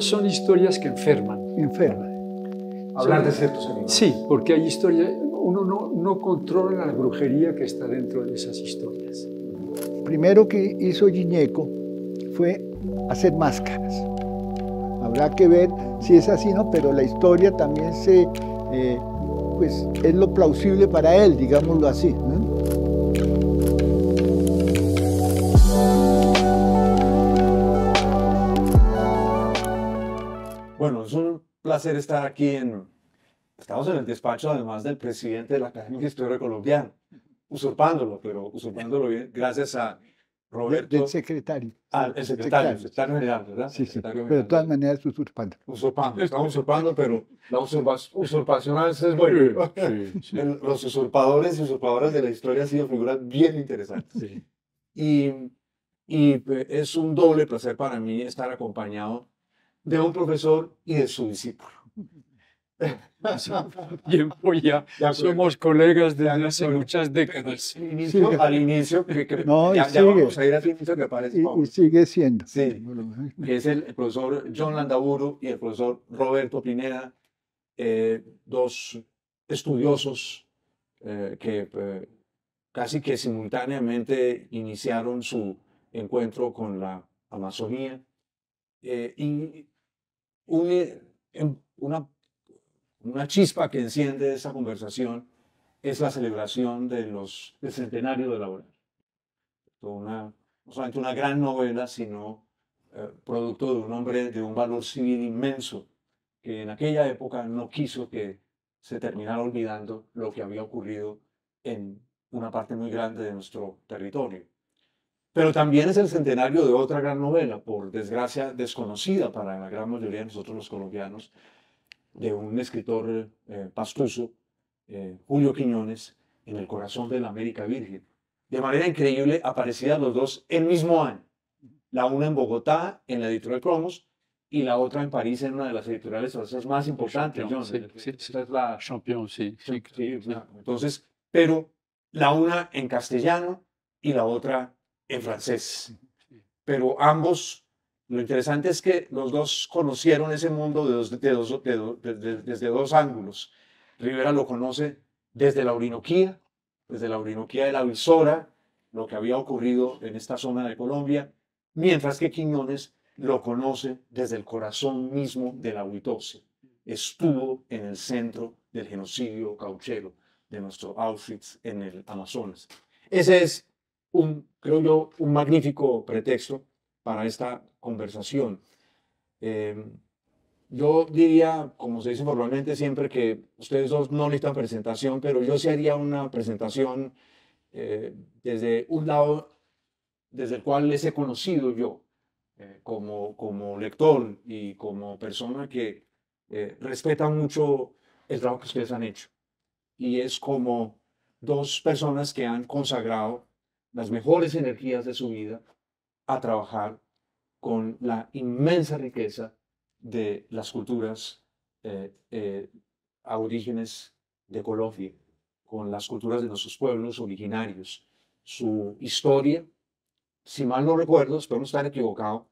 son historias que enferman. Enferman. Hablar de ciertos animales. Sí, porque hay historias, uno no, controla la brujería que está dentro de esas historias. primero que hizo Giñeco fue hacer máscaras. Habrá que ver si es así, ¿no? Pero la historia también se, eh, pues, es lo plausible para él, digámoslo así. estar aquí en... Estamos en el despacho además del presidente de la Academia de Historia Colombiana, usurpándolo, pero usurpándolo bien gracias a Roberto. El secretario. Al, el secretario, general, ¿verdad? Sí, Pero de todas maneras usurpando. Usurpando, estamos usurpando, pero la usurpación a veces es Los usurpadores y usurpadoras de la historia han sido figuras bien interesantes. Y, y pues, es un doble placer para mí estar acompañado de un profesor y de su discípulo. tiempo ya, ya somos colegas de hace muchas décadas. Al inicio, que, ya, vamos a ir al inicio que parece. Y, sigue siendo. Sí, que es el, profesor John Landaburu y el profesor Roberto Pineda, eh, dos estudiosos eh, que eh, casi que simultáneamente iniciaron su encuentro con la Amazonía. y eh, una, una chispa que enciende esa conversación es la celebración de los, del centenario de la obra. no solamente una gran novela, sino eh, producto de un hombre de un valor civil inmenso, que en aquella época no quiso que se terminara olvidando lo que había ocurrido en una parte muy grande de nuestro territorio. Pero también es el centenario de otra gran novela, por desgracia desconocida para la gran mayoría de nosotros los colombianos, de un escritor eh, pastoso eh, Julio Quiñones, en el corazón de la América Virgen. De manera increíble, aparecían los dos el mismo año. La una en Bogotá, en la editorial Cromos, y la otra en París, en una de las editoriales francesas más importantes. sí, es la... Champion, sí. sí, Entonces, pero la una en castellano y la otra en francés. Pero ambos, lo interesante es que los dos conocieron ese mundo de desde dos ángulos. Rivera lo conoce desde la Orinoquía, desde la Orinoquía de la Visora, lo que había ocurrido en esta zona de Colombia, mientras que Quiñones lo conoce desde el corazón mismo de la Huitose. Estuvo en el centro del genocidio cauchero de nuestro Auschwitz en el Amazonas. Ese es un, creo yo, un magnífico pretexto para esta conversación. Em, yo diría, como se dice normalmente siempre, que ustedes dos no necesitan presentación, pero yo sí haría una presentación eh, desde un lado desde el cual les he conocido yo, eh, como, como lector y como persona que eh, respeta mucho el trabajo que ustedes han hecho. Y es como dos personas que han consagrado las mejores energías de su vida a trabajar con la inmensa riqueza de las culturas eh, eh, aborígenes de Colombia, con las culturas de nuestros pueblos originarios. Su historia, si mal no recuerdo, espero no estar equivocado,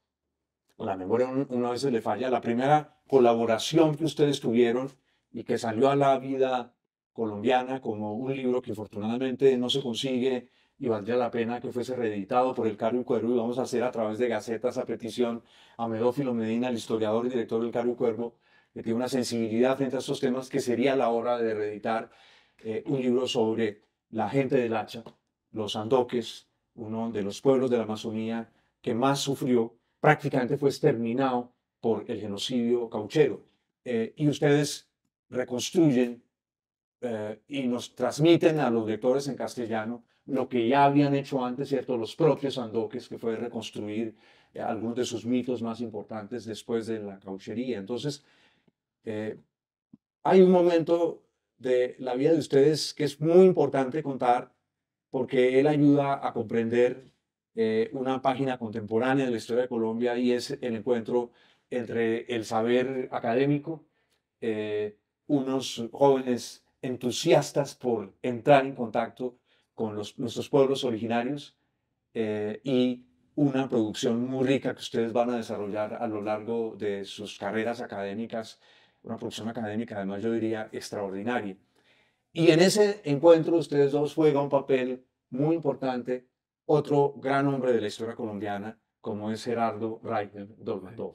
la memoria una vez le falla, la primera colaboración que ustedes tuvieron y que salió a la vida colombiana como un libro que afortunadamente no se consigue y valdría la pena que fuese reeditado por el Cario Cuervo y vamos a hacer a través de gacetas a petición a Medófilo Medina, el historiador y director del Cario Cuervo, que tiene una sensibilidad frente a estos temas que sería la hora de reeditar eh, un libro sobre la gente del hacha, los andoques, uno de los pueblos de la Amazonía que más sufrió, prácticamente fue exterminado por el genocidio cauchero. Eh, y ustedes reconstruyen eh, y nos transmiten a los lectores en castellano lo que ya habían hecho antes, ¿cierto? Los propios andoques, que fue reconstruir eh, algunos de sus mitos más importantes después de la cauchería. Entonces, eh, hay un momento de la vida de ustedes que es muy importante contar porque él ayuda a comprender eh, una página contemporánea de la historia de Colombia y es el encuentro entre el saber académico, unos jóvenes entusiastas por entrar en contacto con los, nuestros pueblos originarios eh, y una producción muy rica que ustedes van a desarrollar a lo largo de sus carreras académicas, una producción académica además yo diría extraordinaria. Y en ese encuentro ustedes dos juegan un papel muy importante, otro gran hombre de la historia colombiana, como es Gerardo Reitner Dolmatov,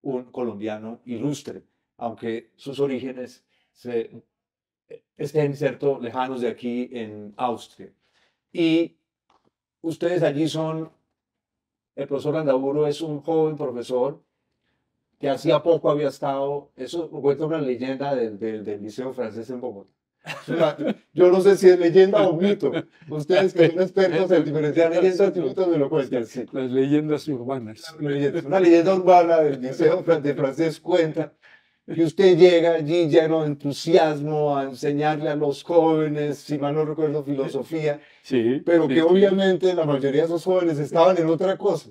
Un colombiano ilustre, aunque sus orígenes se estén, ¿cierto?, lejanos de aquí en Austria. Y ustedes allí son, el profesor Andaburo es un joven profesor que hacía poco había estado, eso cuenta una leyenda del, del, Liceo Francés en Bogotá. Yo no sé si es leyenda o mito. Ustedes que son expertos en diferenciar leyendas y mitos me lo cuentan. Sí. Las leyendas urbanas. Una leyenda urbana del Liceo Francés cuenta que usted llega allí lleno de entusiasmo a enseñarle a los jóvenes, si mal no recuerdo, filosofía, pero que obviamente la mayoría de esos jóvenes estaban en otra cosa.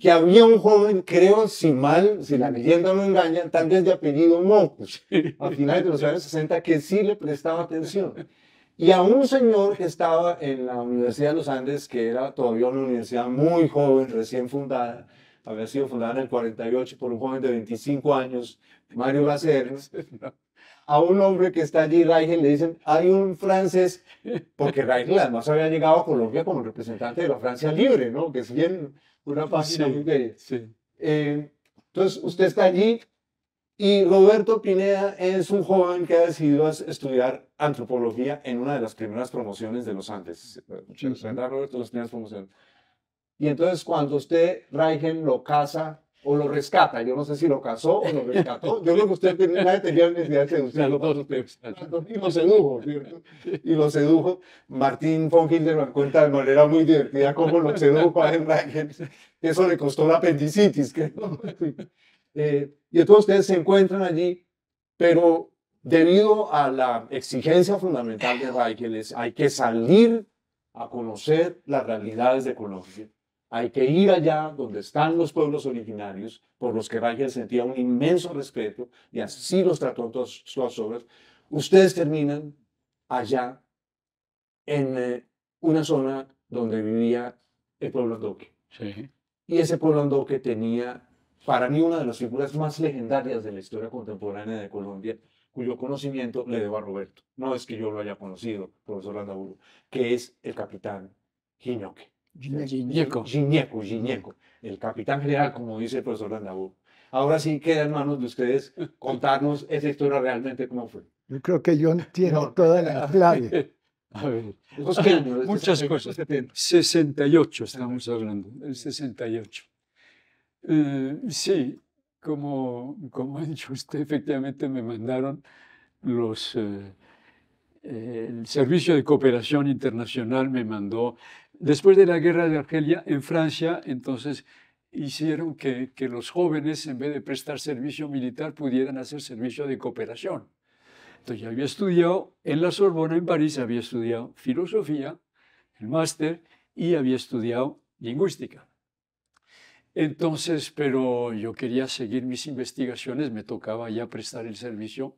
Que había un joven, creo, si mal, si la leyenda no engaña, tan desde de apellido Mocus, a finales de los años 60, que sí le prestaba atención. Y a un señor que estaba en la Universidad de los Andes, que era todavía una universidad muy joven, recién fundada, había sido fundada en el 48 por un joven de 25 años, Mario a ser a un hombre que está allí, Reichen, le dicen, hay un francés, porque Reichen además había llegado a Colombia como representante de la Francia Libre, ¿no? Que es bien una página muy bella. Eh, entonces, usted está allí y Roberto Pineda es un joven que ha decidido estudiar antropología en una de las primeras promociones de los Andes. Muchas gracias, Y entonces, cuando usted, Reichen, lo casa o lo rescata. Yo no sé si lo casó o lo rescató. Yo creo que usted tiene, una necesidad de seducirlo. Y lo sedujo, ¿cierto? Y lo sedujo. Martín von Hildebrand cuenta de manera muy divertida cómo lo sedujo a Henry. Eso le costó la apendicitis. Eh, y entonces ustedes se encuentran allí, pero debido a la exigencia fundamental de es hay que salir a conocer las realidades de Colombia hay que ir allá donde están los pueblos originarios, por los que Rangel sentía un inmenso respeto y así los trató en todas sus obras. Ustedes terminan allá en eh, una zona donde vivía el pueblo Andoque. Y ese pueblo Andoque tenía, para mí, una de las figuras más legendarias de la historia contemporánea de Colombia, cuyo conocimiento le debo a Roberto. No es que yo lo haya conocido, profesor Landaburu, que es el capitán Jinoque. Giñeco. El capitán general, como dice el profesor Andabu. Ahora sí queda en manos de ustedes contarnos esa historia realmente cómo fue. Yo creo que yo entiendo toda la clave. A ver, este muchas cosas. 68 estamos hablando, el 68. Eh, sí, como, como ha dicho usted, efectivamente me mandaron los... Eh, el Servicio de Cooperación Internacional me mandó Después de la guerra de Argelia, en Francia, entonces hicieron que, los jóvenes, en vez de prestar servicio militar, pudieran hacer servicio de cooperación. Entonces yo había estudiado en la Sorbona, en París, había estudiado filosofía, el máster, y había estudiado lingüística. Entonces, pero yo quería seguir mis investigaciones, me tocaba ya prestar el servicio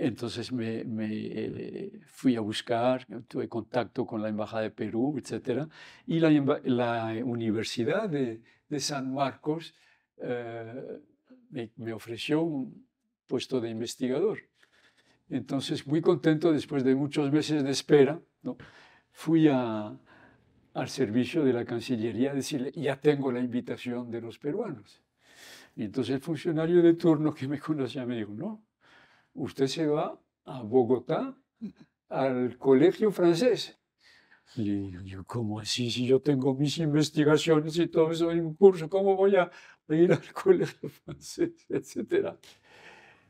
entonces me, eh, fui a buscar, tuve contacto con la Embajada de Perú, etc. Y la, eh, Universidad de, San Marcos eh, me, ofreció un puesto de investigador. Entonces, muy contento, después de muchos meses de espera, ¿no? fui al servicio de la Cancillería a decirle, ya tengo la invitación de los peruanos. Y entonces el funcionario de turno que me conocía me dijo, no, usted se va a Bogotá, al colegio francés. Y yo, ¿cómo así? Si yo tengo mis investigaciones y todo eso en un curso, ¿cómo voy a ir al colegio francés, etcétera?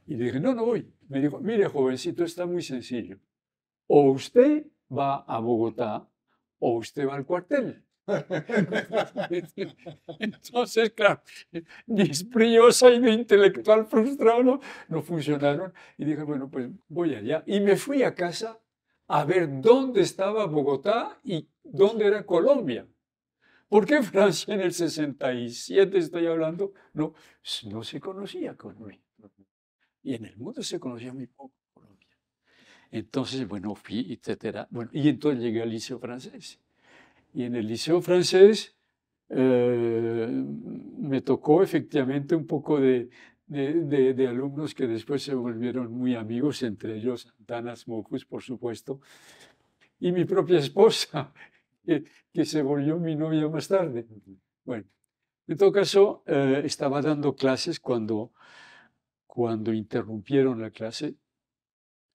Y le dije, no, no voy. Me dijo, mire, jovencito, está muy sencillo. O usted va a Bogotá o usted va al cuartel. Entonces, claro, dispriosa y de intelectual frustrado no, funcionaron. Y dije, bueno, pues voy allá. Y me fui a casa a ver dónde estaba Bogotá y dónde era Colombia. porque qué Francia en el 67 estoy hablando? No, pues, no se conocía Colombia. Y en el mundo se conocía muy poco Colombia. Entonces, bueno, fui, etcétera. Bueno, y entonces llegué al liceo francés. Y en el Liceo francés eh, me tocó efectivamente un poco de, alumnos que después se volvieron muy amigos, entre ellos Danas Mocus, por supuesto, y mi propia esposa, que, se volvió mi novia más tarde. Bueno, en todo caso, eh, estaba dando clases cuando, cuando interrumpieron la clase.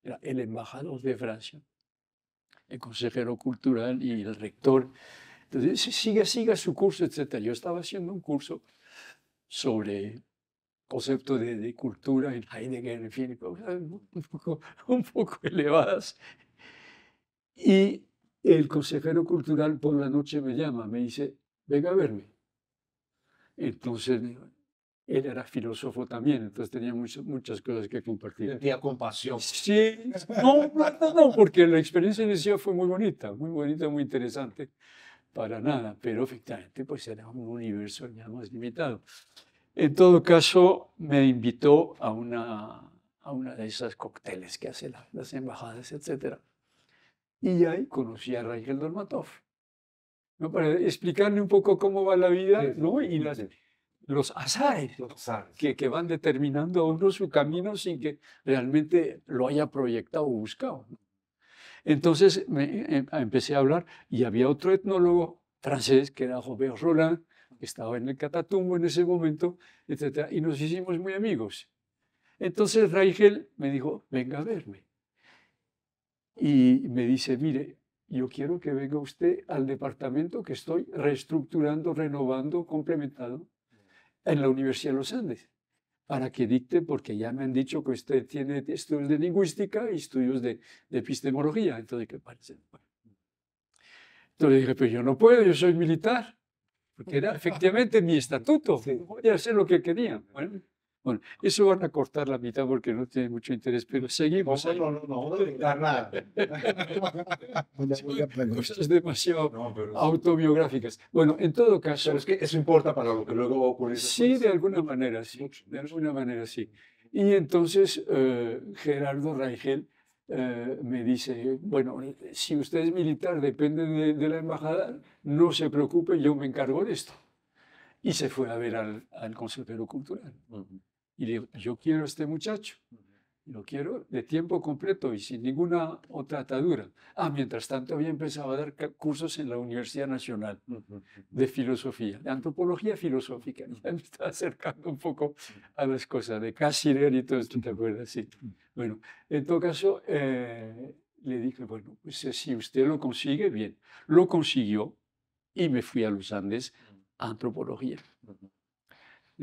Era el embajador de Francia el consejero cultural y el rector. Entonces, siga, siga su curso, etc. Yo estaba haciendo un curso sobre concepto de, cultura en Heidegger, en fin, un poco, un poco elevadas. Y el consejero cultural por la noche me llama, me dice, venga a verme. Entonces, él era filósofo también, entonces tenía muchas, muchas cosas que compartir. ¿Tenía compasión. Sí, no, no, porque la experiencia inicial fue muy bonita, muy bonita, muy interesante, para nada, pero efectivamente pues era un universo ya más limitado. En todo caso, me invitó a una, a una de esas cócteles que hacen las embajadas, etc. Y ahí conocí a Raquel Dolmatov. Para explicarle un poco cómo va la vida, ¿no? Y las los azares, Que, van determinando a uno su camino sin que realmente lo haya proyectado o buscado. Entonces me, eh, em, empecé a hablar y había otro etnólogo francés que era Robert Roland, que estaba en el Catatumbo en ese momento, etc. Y nos hicimos muy amigos. Entonces Raigel me dijo, venga a verme. Y me dice, mire, yo quiero que venga usted al departamento que estoy reestructurando, renovando, complementando en la Universidad de los Andes para que dicte, porque ya me han dicho que usted tiene estudios de lingüística y estudios de, epistemología. Entonces, ¿qué parece? Entonces dije, pues yo no puedo, yo soy militar, porque era efectivamente mi estatuto, voy hacer lo que quería. Bueno, eso van a cortar la mitad porque no tiene mucho interés, pero seguimos. No, no, no, no, no voy a nada. Cosas demasiado autobiográficas. Bueno, en todo caso. Pero es que eso importa para lo que luego ocurre. Sí, de alguna manera, sí. De alguna manera, sí. Y entonces eh, Gerardo Rangel eh, me dice: Bueno, si usted es militar, depende de, la embajada, no se preocupe, yo me encargo de esto y se fue a ver al, al consejero cultural. Y le digo, yo quiero a este muchacho. Lo quiero de tiempo completo y sin ninguna otra atadura. Ah, mientras tanto había empezado a dar cursos en la Universidad Nacional de Filosofía, de Antropología Filosófica. Ya me estaba acercando un poco a las cosas de Cassirer y todo esto, ¿te acuerdas? Sí. Bueno, en todo caso, eh, le dije, bueno, pues eh, si usted lo consigue, bien. Lo consiguió y me fui a los Andes a Antropología.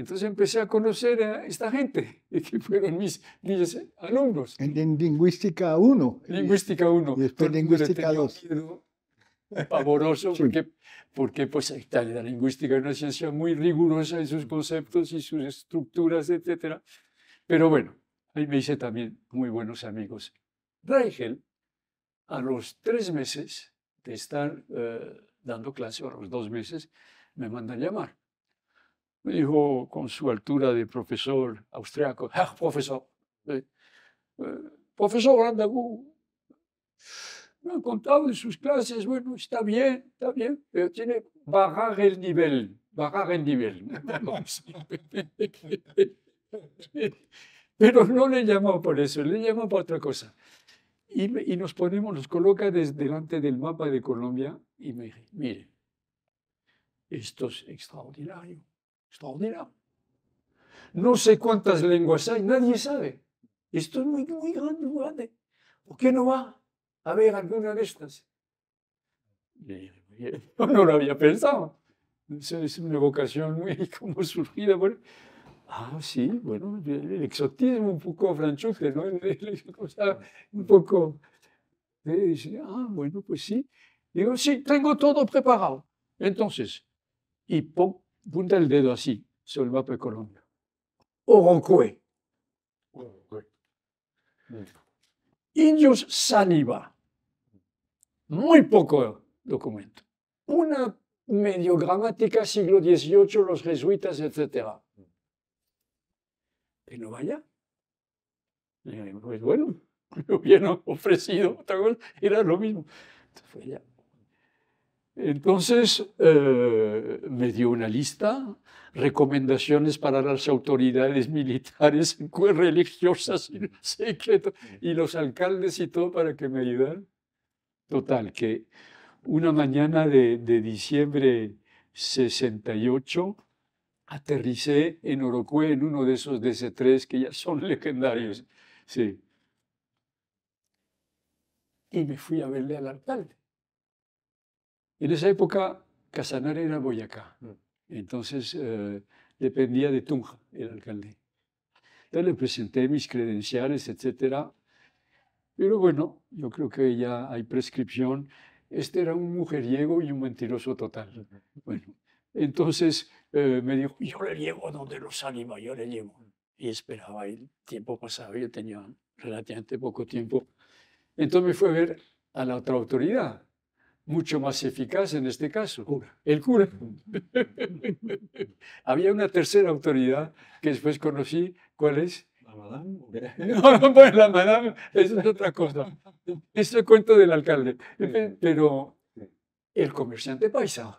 Entonces empecé a conocer a esta gente, que fueron mis, alumnos. En, Lingüística 1. Lingüística 1. Y después Lingüística 2. Pavoroso, porque, porque pues, la lingüística es una ciencia muy rigurosa en sus conceptos y sus estructuras, etc. Pero bueno, ahí me hice también muy buenos amigos. Reichel, a los tres meses de estar eh, dando clase, o a los dos meses, me manda llamar me dijo con su altura de profesor austriaco, ah, profesor! Eh, profesor Randagú, me han contado en sus clases, bueno, está bien, está bien, pero tiene bajar el nivel, bajar el nivel. pero no le llamó por eso, le llamó por otra cosa. Y, y, nos ponemos, nos coloca desde delante del mapa de Colombia y me dice, mire, esto es extraordinario. Extraordinario. No sé cuántas lenguas hay, nadie sabe. Esto es muy, muy grande, ¿Por qué no va a haber alguna de estas? Eh, no lo había pensado. Es una vocación muy como surgida. Ah, sí, bueno, el exotismo un poco franchute, ¿no? un poco... Eh, dice, ah, bueno, pues sí. Digo, sí, tengo todo preparado. Entonces, y poco punta el dedo así sobre el mapa de Colombia. Orocue. Indios Saniba. Muy poco documento. Una medio gramática siglo XVIII, los jesuitas, etc. Que no vaya. Eh, pues bueno, me hubieran ofrecido otra cosa, era lo mismo. Entonces fue ya. Entonces eh, me dio una lista, recomendaciones para las autoridades militares, religiosas y, y los alcaldes y todo para que me ayudaran. Total, que una mañana de, diciembre 68 aterricé en Orocue, en uno de esos DC-3 que ya son legendarios. Sí. Y me fui a verle al alcalde. En esa época, Casanar era Boyacá. Mm. Entonces, eh, dependía de Tunja, el alcalde. Entonces le presenté mis credenciales, etcétera. Pero bueno, yo creo que ya hay prescripción. Este era un mujeriego y un mentiroso total. Bueno, entonces eh, me dijo, yo le llevo donde los ánimos, yo le llevo. Mm. Y esperaba, el tiempo pasado yo tenía relativamente poco tiempo. Entonces me fue a ver a la otra autoridad, mucho más eficaz en este caso. El cura. Había una tercera autoridad que después conocí, ¿cuál es? La madame. no, no, la madame, eso es otra cosa. Es el cuento del alcalde. Pero el comerciante paisa.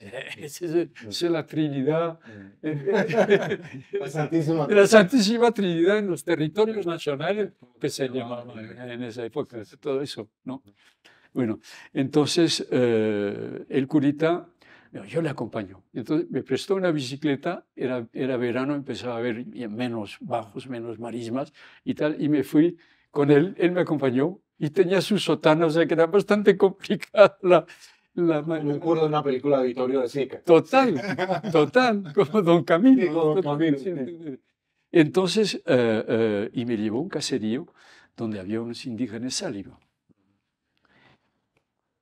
Esa es, la Trinidad, la Santísima. la Santísima Trinidad en los territorios nacionales que se llamaban en esa época, todo eso, ¿no? Bueno, entonces eh, el curita, yo le acompaño. Entonces me prestó una bicicleta, era, era verano, empezaba a haber menos bajos, menos marismas y tal, y me fui con él, él me acompañó y tenía su sotana, o sea que era bastante complicada la, la Me acuerdo de una película de Vittorio de Sica. Total, total, como Don Camilo. Entonces, y me llevó a un caserío donde había unos indígenas salivos.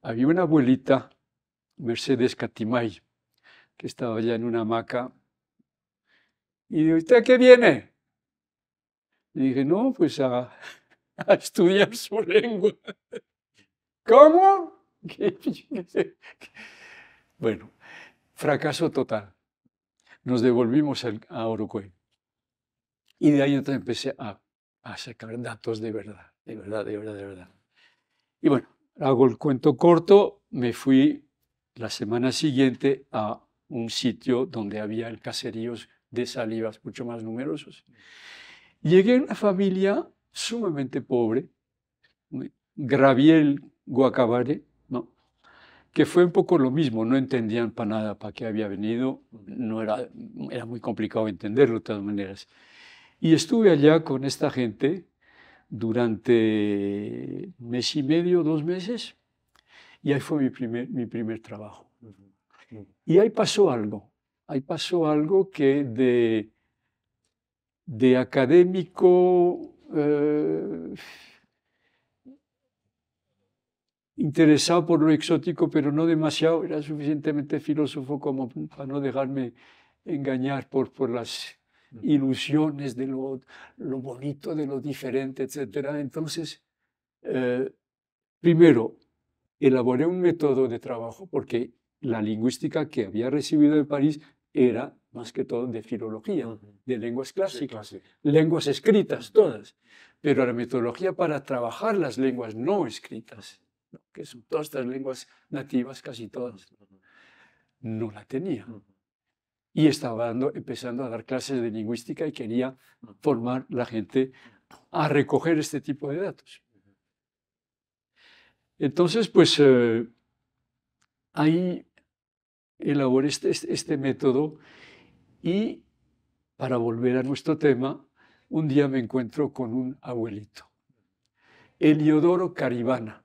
Había una abuelita, Mercedes Catimay, que estaba allá en una hamaca. Y de ¿usted qué viene? Le dije, no, pues a, estudiar su lengua. ¿Cómo? bueno, fracaso total. Nos devolvimos a Uruguay Y de ahí entonces empecé a, a sacar datos de verdad, de verdad, de verdad, de verdad. Y bueno, Hago el cuento corto, me fui la semana siguiente a un sitio donde había el caseríos de salivas mucho más numerosos. Llegué a una familia sumamente pobre, Graviel Guacabare, ¿no? que fue un poco lo mismo, no entendían para nada para qué había venido, no era, era muy complicado entenderlo de todas maneras. Y estuve allá con esta gente durante mes y medio, dos meses, y ahí fue mi primer, mi primer trabajo. Y ahí pasó algo, ahí pasó algo que de, de académico eh, interesado por lo exótico, pero no demasiado, era suficientemente filósofo como para no dejarme engañar por, por las ilusiones de lo, bonito, de lo diferente, etcétera. Entonces, eh, primero, elaboré un método de trabajo porque la lingüística que había recibido de París era más que todo de filología, de lenguas clásicas, lenguas escritas todas, pero la metodología para trabajar las lenguas no escritas, que son todas estas lenguas nativas, casi todas, no la tenía y estaba empezando a dar clases de lingüística y quería formar la gente a recoger este tipo de datos. Entonces, pues eh, ahí elaboré este, este, este método y para volver a nuestro tema, un día me encuentro con un abuelito, Eliodoro Caribana,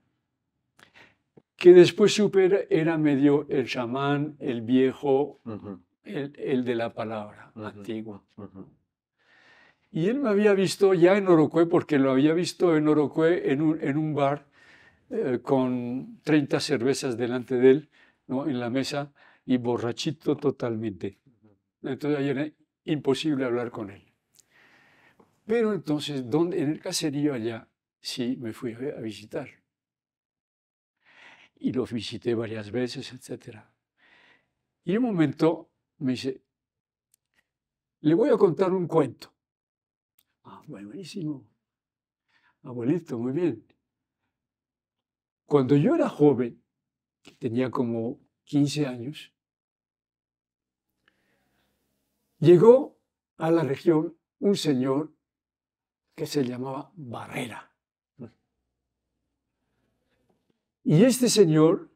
que después supe era medio el chamán, el viejo, el, de la palabra uh antigua. Y él me había visto ya en Orocue, porque lo había visto en Orocue en un, en un bar eh, con 30 cervezas delante de él, ¿no? en la mesa, y borrachito totalmente. Entonces ahí era imposible hablar con él. Pero entonces, en el caserío allá, sí me fui a visitar. Y los visité varias veces, etc. Y en un momento me dice, le voy a contar un cuento. Ah, buenísimo. Abuelito, muy bien. Cuando yo era joven, tenía como 15 años, llegó a la región un señor que se llamaba Barrera. Y este señor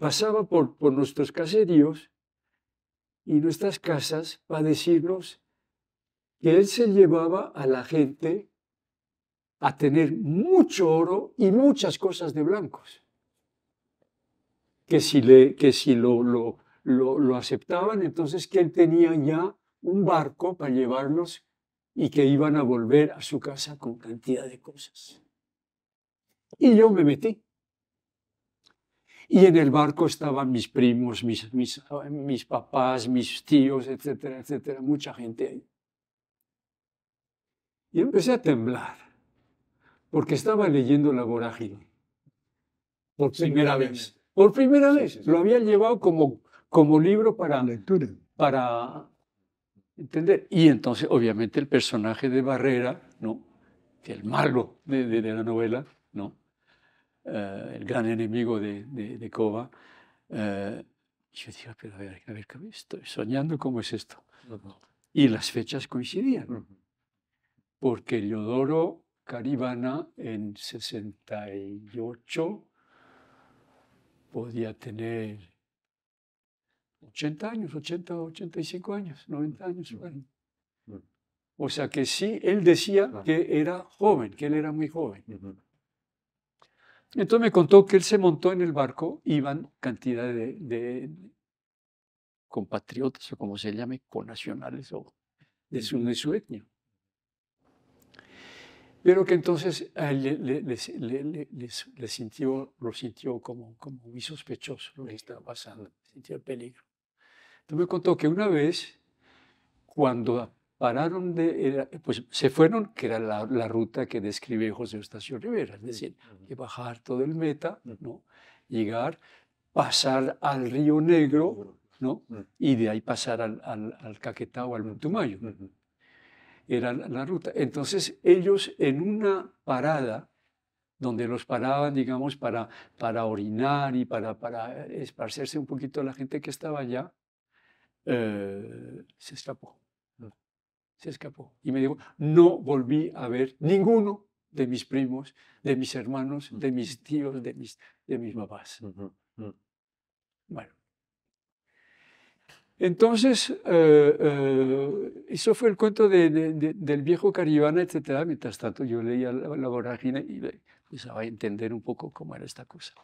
pasaba por, por nuestros caseríos y nuestras casas para decirnos que él se llevaba a la gente a tener mucho oro y muchas cosas de blancos. Que si, le, que si lo, lo, lo, lo aceptaban, entonces que él tenía ya un barco para llevarlos y que iban a volver a su casa con cantidad de cosas. Y yo me metí. Y en el barco estaban mis primos, mis, mis, papás, mis tíos, etcétera, etcétera, mucha gente ahí. Y empecé a temblar, porque estaba leyendo La Vorágine. Por primera vez. Por primera vez. Lo habían llevado como, como libro para... Lectura. Para entender. Y entonces, obviamente, el personaje de Barrera, ¿no? El malo de la novela, ¿no? Eh, el gran enemigo de, de, Cova. Eh, yo decía, pero a ver, a estoy soñando cómo es esto. Y las fechas coincidían, porque Leodoro Caribana en 68 podía tener 80 años, 80, 85 años, 90 años. O sea que sí, él decía que era joven, que él era muy joven. Entonces me contó que él se montó en el barco, iban cantidad de, compatriotas o como se llame, conacionales o de su, etnia. Pero que entonces él le, les, sintió, lo sintió como, como muy sospechoso lo que estaba pasando, sintió el peligro. Entonces me contó que una vez, cuando pararon de, pues se fueron, que era la, ruta que describe José Eustacio Rivera, es decir, que bajar todo el meta, ¿no? llegar, pasar al río Negro, ¿no? y de ahí pasar al, al, al Caquetá o al Montumayo. Era la, ruta. Entonces ellos en una parada, donde los paraban, digamos, para, para orinar y para, para esparcerse un poquito la gente que estaba allá, eh, se escapó se escapó. Y me dijo, no volví a ver ninguno de mis primos, de mis hermanos, de mis tíos, de mis, de mis papás. Bueno. Entonces, eh, eh, eso fue el cuento del viejo Caribana, etc. Mientras tanto, yo leía la, vorágine y empezaba a entender un poco cómo era esta cosa.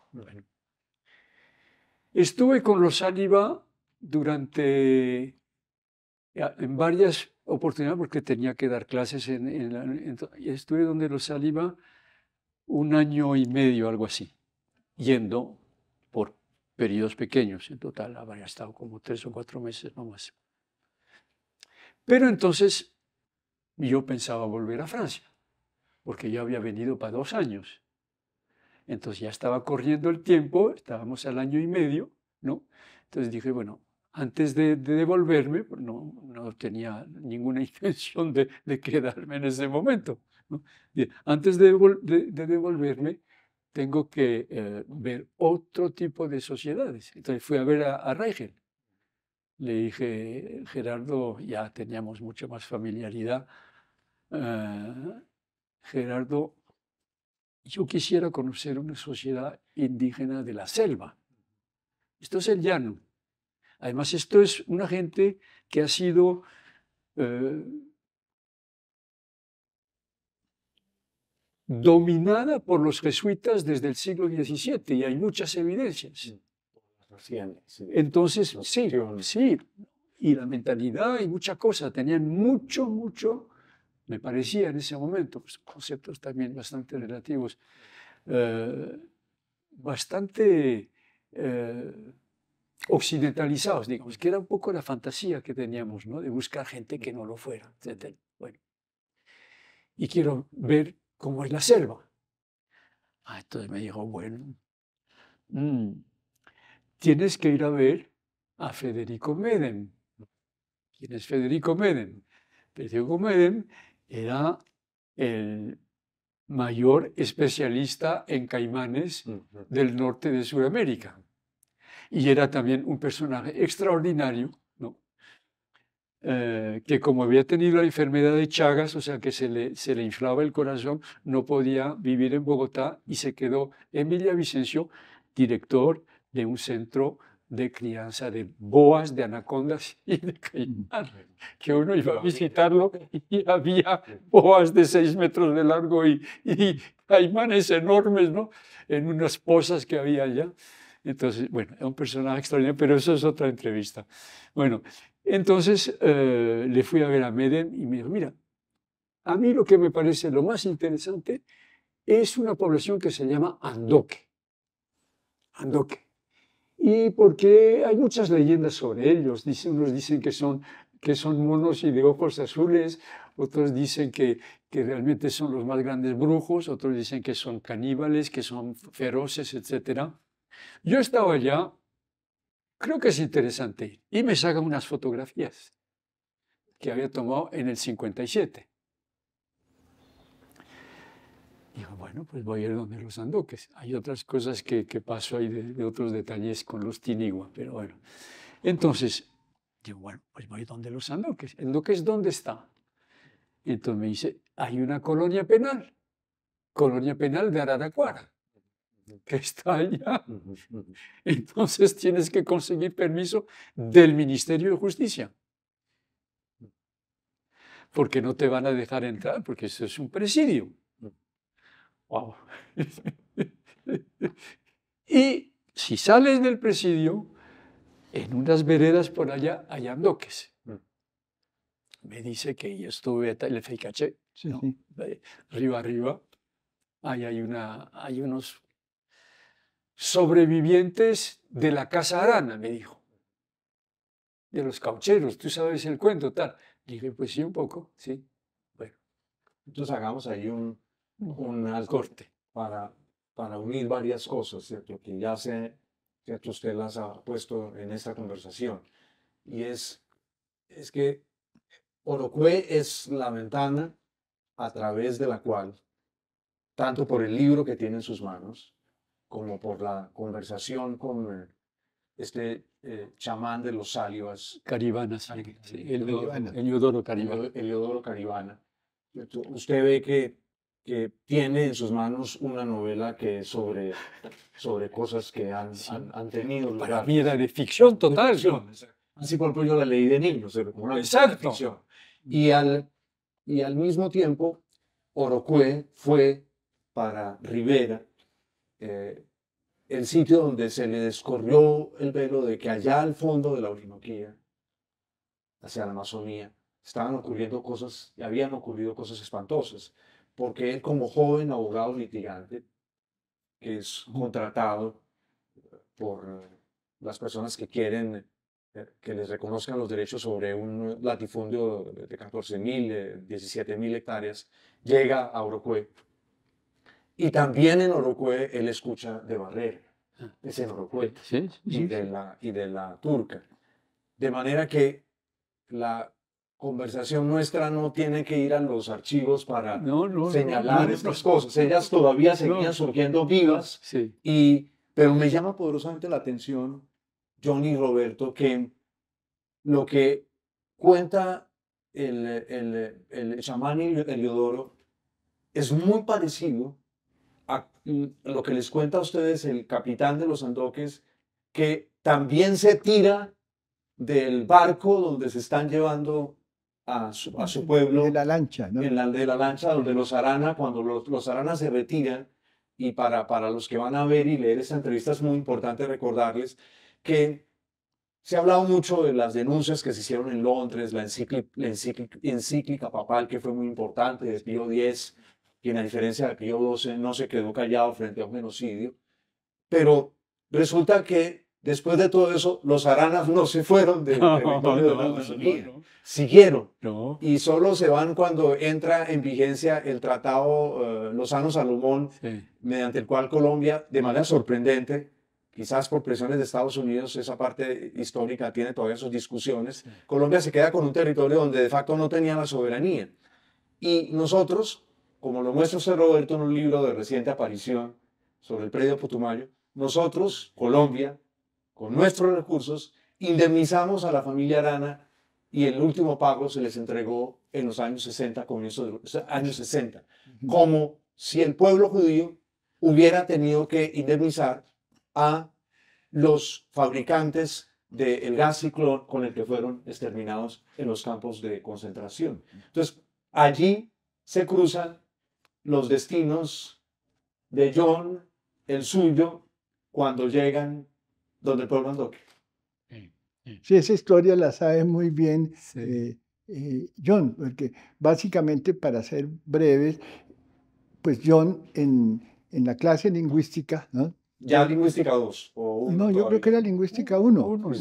Estuve con los Saliba durante en varias oportunidades porque tenía que dar clases. En, en, estuve donde los saliva un año y medio, algo así, yendo por periodos pequeños. En total habría estado como tres o cuatro meses nomás. Pero entonces yo pensaba volver a Francia, porque yo había venido para dos años. Entonces ya estaba corriendo el tiempo, estábamos al año y medio, ¿no? Entonces dije, bueno, antes de, devolverme, pues no, no, tenía ninguna intención de, quedarme en ese momento. Antes de, devolverme, tengo que eh, ver otro tipo de sociedades. Entonces fui a ver a, a Le dije, Gerardo, ya teníamos mucha más familiaridad. Eh, Gerardo, yo quisiera conocer una sociedad indígena de la selva. Esto es el llano Además, esto es una gente que ha sido eh, mm. dominada por los jesuitas desde el siglo XVII y hay muchas evidencias. Mm. Entonces, sí, sí, y la mentalidad y mucha cosa, tenían mucho, mucho, me parecía en ese momento, pues, conceptos también bastante relativos, eh, bastante... Eh, occidentalizados, digamos, que era un poco la fantasía que teníamos, ¿no? De buscar gente que no lo fuera, etc. Bueno, y quiero ver cómo es la selva. Ah, entonces me dijo, bueno, mm, tienes que ir a ver a Federico Medem. ¿Quién es Federico Medem? Federico Medem era el mayor especialista en caimanes del norte de Sudamérica y era también un personaje extraordinario, ¿no? Eh, que como había tenido la enfermedad de Chagas, o sea que se le, se le inflaba el corazón, no podía vivir en Bogotá y se quedó en Villavicencio, director de un centro de crianza de boas, de anacondas y de mm, caimanes, que uno iba a visitarlo y había boas de seis metros de largo y, y caimanes enormes, ¿no? En unas pozas que había allá. Entonces, bueno, es un personaje extraordinario, pero eso es otra entrevista. Bueno, entonces eh, le fui a ver a Meden y me dijo, mira, a mí lo que me parece lo más interesante es una población que se llama Andoque. Andoque. Y porque hay muchas leyendas sobre ellos. Dicen, unos dicen que son, que son monos y de ojos azules, otros dicen que, que realmente son los más grandes brujos, otros dicen que son caníbales, que son feroces, etcétera. Yo estaba allá, creo que es interesante ir, y me sacan unas fotografías que había tomado en el 57. Digo, bueno, pues voy a ir donde los andoques. Hay otras cosas que, paso ahí de, otros detalles con los tinigua, pero bueno. Entonces, digo, bueno, pues voy donde los andoques. es dónde está? Entonces me dice, hay una colonia penal, colonia penal de Araraquara que está allá. Entonces tienes que conseguir permiso del Ministerio de Justicia. Porque no te van a dejar entrar, porque eso es un presidio. Wow. y si sales del presidio, en unas veredas por allá, hay andoques. Me dice que yo estuve en el Feicache, sí, arriba, arriba, ahí hay, una, hay unos sobrevivientes de la Casa Arana, me dijo, de los caucheros, tú sabes el cuento, tal. Dije, pues sí, un poco, sí. Bueno, entonces hagamos ahí un, un corte para, para unir varias cosas, ¿cierto? Que ya sé, ¿cierto? Usted las ha puesto en esta conversación. Y es, es que Orocue es la ventana a través de la cual, tanto por el libro que tiene en sus manos, como por la conversación con este eh, chamán de los salivas Caribana, sí. el, Elodoro Caribana. Usted ve que, que tiene en sus manos una novela que es sobre, sobre cosas que han, han, tenido Para mí era de ficción total. Así por ejemplo yo la leí de niño, Exacto. ficción. Y al, y al mismo tiempo, Orocue fue para Rivera eh, el sitio donde se le descorrió el velo de que allá al fondo de la Orinoquía, hacia la Amazonía, estaban ocurriendo cosas y habían ocurrido cosas espantosas, porque él como joven abogado litigante, que es contratado por las personas que quieren eh, que les reconozcan los derechos sobre un latifundio de 14.000, 17.000 hectáreas, llega a Urocue y también en Orocue él escucha de Barrera, es en Orocue, y, de la, y de la turca. De manera que la conversación nuestra no tiene que ir a los archivos para señalar estas cosas. Ellas todavía seguían surgiendo vivas, y, pero me llama poderosamente la atención Johnny Roberto que lo que cuenta el, el, el chamán Heliodoro es muy parecido Mm, lo que les cuenta a ustedes el capitán de los Andoques, que también se tira del barco donde se están llevando a su, a su pueblo. De la lancha, En la, de la lancha, donde los Arana, cuando los, los Arana se retiran, y para, para los que van a ver y leer esta entrevista es muy importante recordarles que se ha hablado mucho de las denuncias que se hicieron en Londres, la encíclica, papal que fue muy importante, de Pío en a diferencia de Pío XII no se quedó callado frente a un genocidio, pero resulta que después de todo eso, los aranas no se fueron de la siguieron y solo se van cuando entra en vigencia el tratado eh, Lozano-Salomón, mediante el cual Colombia, de manera sorprendente, quizás por presiones de Estados Unidos, esa parte histórica tiene todavía sus discusiones, Colombia se queda con un territorio donde de facto no tenía la soberanía. Y nosotros, como lo muestra usted Roberto en un libro de reciente aparición sobre el predio Putumayo, nosotros, Colombia, con nuestros recursos, indemnizamos a la familia Arana y el último pago se les entregó en los años 60, comienzos de los años 60, como si el pueblo judío hubiera tenido que indemnizar a los fabricantes del gas ciclón con el que fueron exterminados en los campos de concentración. Entonces, allí se cruzan los destinos de John, el suyo, cuando llegan donde el pueblo Andoque. Sí, esa historia la sabe muy bien eh, eh, John, porque básicamente, para ser breves, pues John en la clase lingüística, ¿no? ya lingüística 2. no, yo creo que era lingüística 1.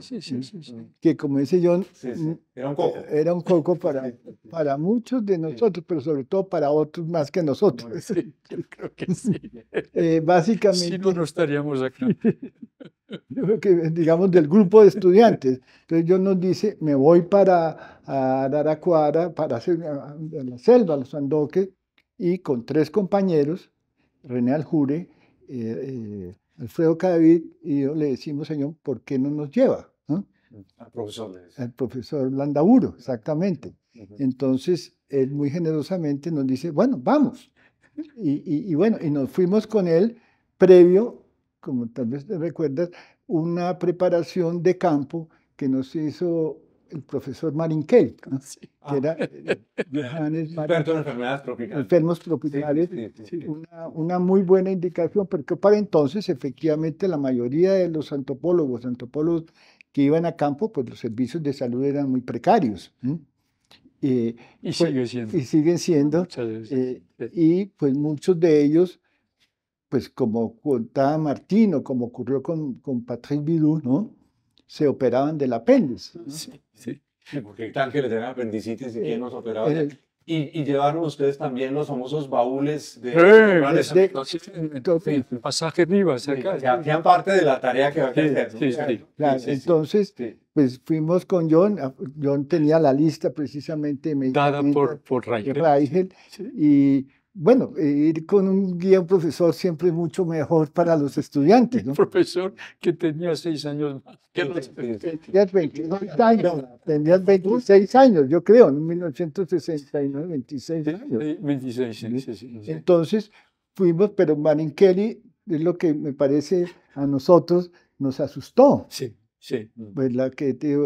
Sí, sí, sí, mm. Que como dice John, mm, era un coco. Eh, era un coco para, para muchos de nosotros, pero sobre todo para otros más que nosotros. yo creo que sí. Eh, básicamente. Si no, no estaríamos acá. que, digamos, del grupo de estudiantes. Entonces John nos dice, me voy para Daracuara, para hacer, la selva, los andoques, y con tres compañeros, René Aljure, eh, eh, Alfredo Cadavid y yo le decimos, señor, ¿por qué no nos lleva? Mm, al profesor. Landaburo, exactamente. Entonces, él muy generosamente nos dice, bueno, vamos. Y, bueno, y nos fuimos con él previo, como tal vez te recuerdas, una preparación de campo que nos hizo el profesor Marinkel, que era ah. eh, Johannes enfermedades tropicales. Enfermos tropicales, una, muy buena indicación, porque para entonces efectivamente la mayoría de los antropólogos, antropólogos que iban a campo, pues los servicios de salud eran muy precarios. Eh, y, pues, siguen siendo. y siguen siendo. Eh, y pues muchos de ellos, pues como contaba Martino, como ocurrió con, con Patrick Bidou, ¿no? se operaban del apéndice. ¿no? Sí, sí. Porque tal que le tenían apendicitis y quién eh, nos operaba. y, y, llevaron ustedes también los famosos baúles de, sí, de, de entonces, sí. pasaje arriba, cerca. hacían parte de la tarea que había sí, sí, claro, entonces, pues fuimos con John. Ah, John tenía la lista precisamente. Dada por, por Reichel. y bueno, ir con un guía, profesor, siempre es mucho mejor para los estudiantes. Un profesor que tenía seis años más. Tenías 26 años, yo creo, en 1969, 26 años. 26, sí, Entonces fuimos, pero Kelly, es lo que me parece a nosotros nos asustó. Sí, sí. Pues la que te,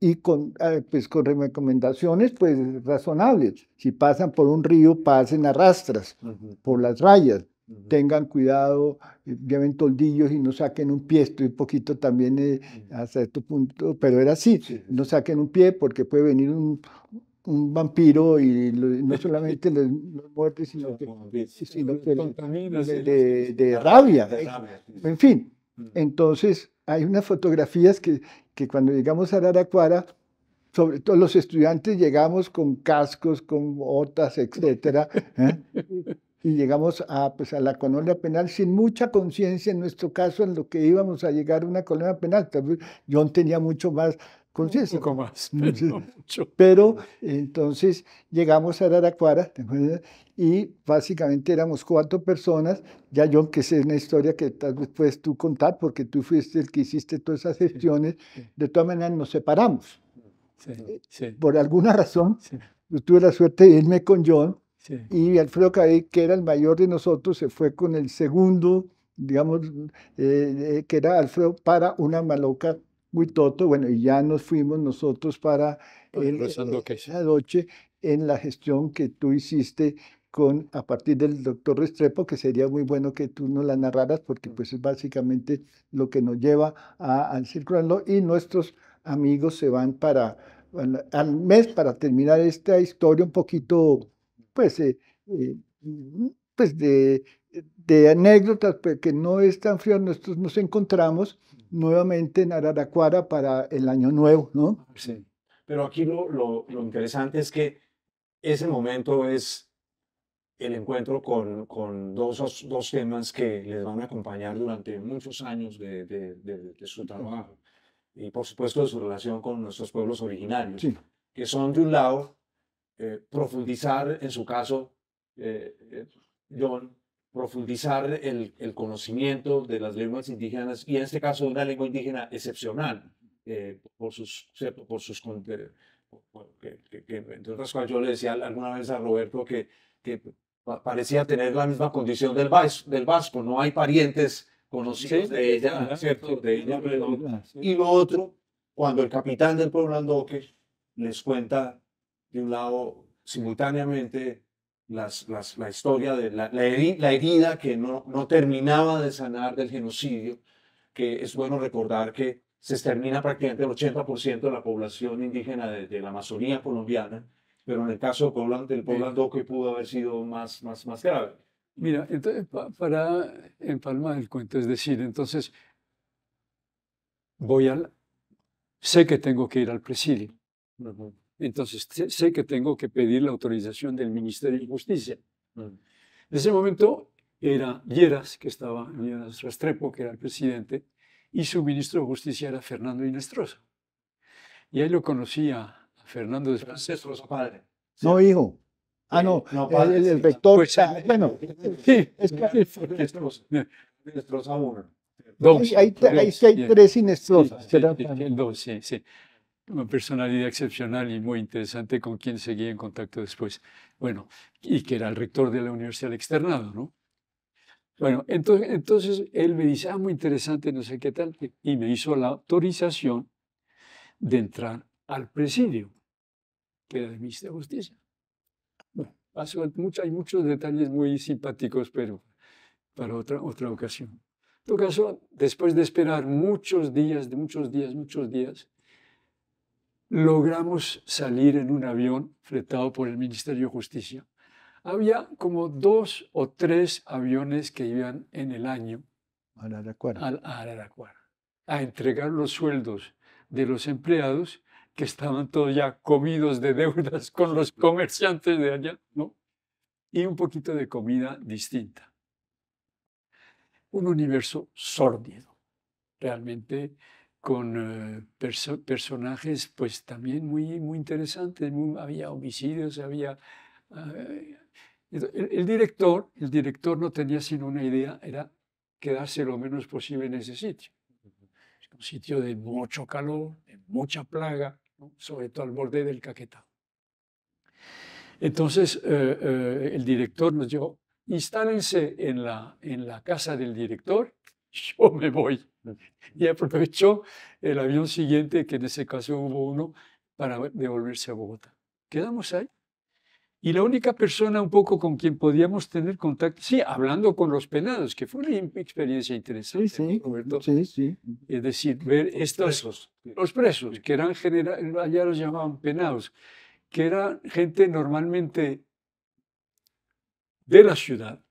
y con, ah, pues, con recomendaciones pues razonables. Si pasan por un río, pasen a rastras, por las rayas. Tengan cuidado, eh, lleven toldillos y no saquen un pie. Estoy un poquito también eh, hasta este punto, pero era así. No saquen un pie porque puede venir un, vampiro y no solamente los, muertes, sino que, sino de, rabia. En fin, Mm. Entonces, hay unas fotografías que, cuando llegamos a Araraquara, sobre todo los estudiantes llegamos con cascos, con botas, etc. ¿eh? y llegamos a, pues, a la colonia penal sin mucha conciencia en nuestro caso en lo que íbamos a llegar a una colonia penal. Yo tenía mucho más conciencia. Un más, pero, mucho. pero entonces llegamos a Araraquara y básicamente éramos cuatro personas. Ya John, que es una historia que tal vez puedes tú contar porque tú fuiste el que hiciste todas esas gestiones. De todas maneras nos separamos. Eh, por alguna razón, yo tuve la suerte de irme con John y Alfredo Cabey, que era el mayor de nosotros, se fue con el segundo digamos, eh, eh, que era Alfredo, para una maloca muy toto bueno, y ya nos fuimos nosotros para el, eh, esa noche en la gestión que tú hiciste con a partir del doctor Restrepo, que sería muy bueno que tú nos la narraras, porque pues es básicamente lo que nos lleva al Círculo y nuestros amigos se van para al mes para terminar esta historia un poquito, pues, eh, eh, pues de de anécdotas porque no es tan frío, nosotros nos encontramos nuevamente en Araraquara para el año nuevo, ¿no? Sí, pero aquí lo, lo, interesante es que ese momento es el encuentro con, con dos, dos, temas que les van a acompañar durante muchos años de, de, su trabajo y por supuesto de su relación con nuestros pueblos originarios, que son de un lado eh, profundizar en su caso, eh, eh, John, profundizar el, el, conocimiento de las lenguas indígenas y en este caso una lengua indígena excepcional eh, por sus, por sus eh, que, que, yo le decía alguna vez a Roberto que, que parecía tener la misma condición del, del vasco, no hay parientes conocidos de ella, ¿cierto? De ella. Y lo otro, cuando el capitán del pueblo Andoque les cuenta de un lado simultáneamente las, las, la historia de la, herida que no, no terminaba de sanar del genocidio, que es bueno recordar que se extermina prácticamente el 80% de la población indígena de, la Amazonía colombiana, pero en el caso del poblando que pudo haber sido más, más, más grave. Mira, entonces, eh, para empalmar el cuento, es decir, entonces voy al, sé que tengo que ir al presidio entonces sé que tengo que pedir la autorización del Ministerio de Justicia. Mm. En ese momento era Lleras, que estaba, Lleras Restrepo, que era el presidente, y su ministro de Justicia era Fernando Inestrosa. Y ahí lo conocía a Fernando de Francesco, padre. No, hijo. Ah, no, el, rector. Pues, ah, bueno, sí, es que... Inestrosa uno. Dos, ahí, sí hay tres Inestrosas. Sí, sí, una personalidad excepcional y muy interesante con quien seguía en contacto después. Bueno, y que era el rector de la Universidad Externado, ¿no? Bueno, entonces, entonces él me dice, ah, muy interesante, no sé qué tal, y me hizo la autorización de entrar al presidio, que era de Ministro de Justicia. Bueno, hay muchos detalles muy simpáticos, pero para otra, otra ocasión. En todo caso, después de esperar muchos días, de muchos días, muchos días, logramos salir en un avión fretado por el Ministerio de Justicia. Había como dos o tres aviones que iban en el año a Aracuara. A, entregar los sueldos de los empleados que estaban todos ya comidos de deudas con los comerciantes de allá, ¿no? Y un poquito de comida distinta. Un universo sórdido, realmente con eh, personajes pues también muy, muy interesantes. había homicidios, había... Eh, el, director, el director no tenía sino una idea, era quedarse lo menos posible en ese sitio. un sitio de mucho calor, de mucha plaga, sobre todo al borde del Caquetá. Entonces eh, el director nos dijo, instálense en la, en la casa del director, yo me voy y aprovechó el avión siguiente, que en ese caso hubo uno, para devolverse a Bogotá. Quedamos ahí. Y la única persona un poco con quien podíamos tener contacto, sí, hablando con los penados, que fue una experiencia interesante, sí, sí, Sí, Es decir, ver estos, los presos, que eran general, allá los llamaban penados, que eran gente normalmente de la ciudad,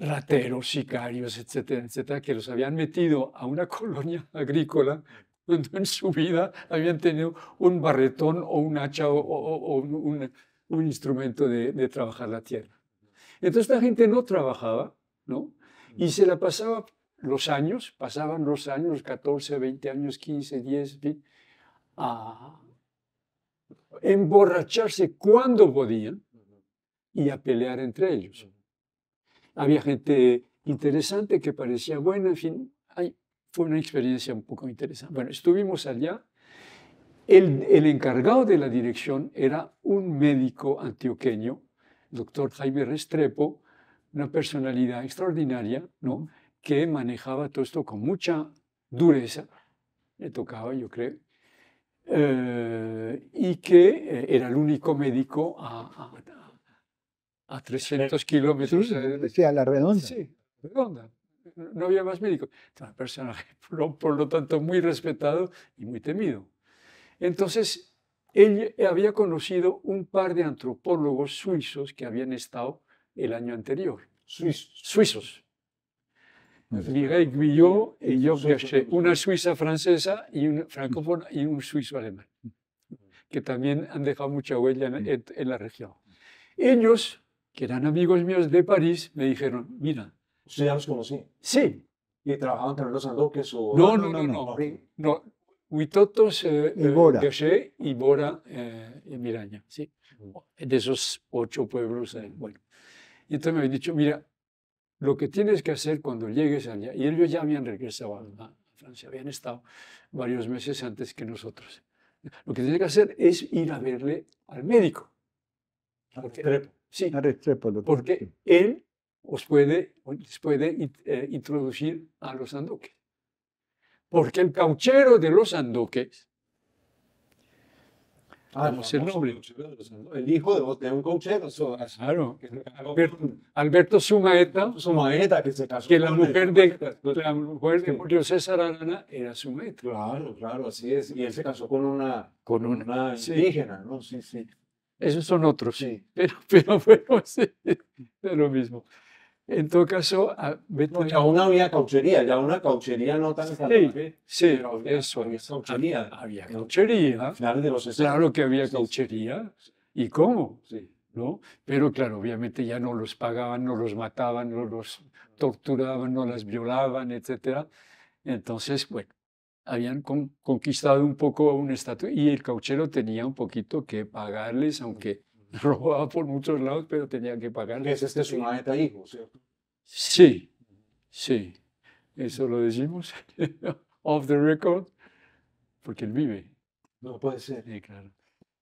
rateros, sicarios, etcétera, etcétera, que los habían metido a una colonia agrícola donde en su vida habían tenido un barretón o un hacha o, un, instrumento de, trabajar la tierra. Entonces la gente no trabajaba, ¿no? Y se la pasaba los años, pasaban los años, 14, 20 años, 15, 10, a emborracharse cuando podían y a pelear entre ellos había gente interesante que parecía buena, en fin, fue una experiencia un poco interesante. Bueno, estuvimos allá. El, el encargado de la dirección era un médico antioqueño, doctor Jaime Restrepo, una personalidad extraordinaria, ¿no? que manejaba todo esto con mucha dureza, le tocaba, yo creo, eh, y que eh, era el único médico a, a, a 300 kilómetros. decía la redonda. Sí, No había más médicos. un personaje, por, lo tanto, muy respetado y muy temido. Entonces, él había conocido un par de antropólogos suizos que habían estado el año anterior. Suizos. Suizos. yo y yo, una suiza francesa y un francófono y un suizo alemán, mm. que también han dejado mucha huella en, mm. en la región. Ellos que eran amigos míos de París, me dijeron, mira. ¿Usted ya los conocí? Sí. ¿Y trabajaban también los Andoques o...? No, no, no, no. no. Huitotos, eh, eh, y Bora, en y, Bora Miraña, ¿sí? De mm. esos ocho pueblos, eh, bueno. Y entonces me habían dicho, mira, lo que tienes que hacer cuando llegues allá, y ellos ya habían regresado a Francia, habían estado varios meses antes que nosotros. Lo que tienes que hacer es ir a verle al médico. Sí, Porque él os puede, eh, introducir a los andoques. Porque el cauchero de los andoques, ah, el nombre, el hijo de, un cauchero, claro, Alberto, Alberto Sumaeta, Sumaeta que, la mujer de, la de Julio César Arana era Sumaeta. Claro, claro, así es, y él se casó con una, con una, indígena, ¿no? Sí, sí. Esos son otros, sí. pero, pero bueno, sí, es lo mismo. En todo caso, aún ah, no, había cauchería, ya una cauchería no tan Sí, ¿eh? sí eso. Había cauchería. Había, cauchería. Claro que había cauchería. ¿Y cómo? Sí. ¿No? Pero claro, obviamente ya no los pagaban, no los mataban, no los torturaban, no las violaban, etc. Entonces, bueno, habían conquistado un poco un estatus y el cauchero tenía un poquito que pagarles, aunque robaba por muchos lados, pero tenía que pagarles. Es este su hijo, ¿cierto? Sí, sí, eso lo decimos, off the record, porque él vive. No puede ser. claro.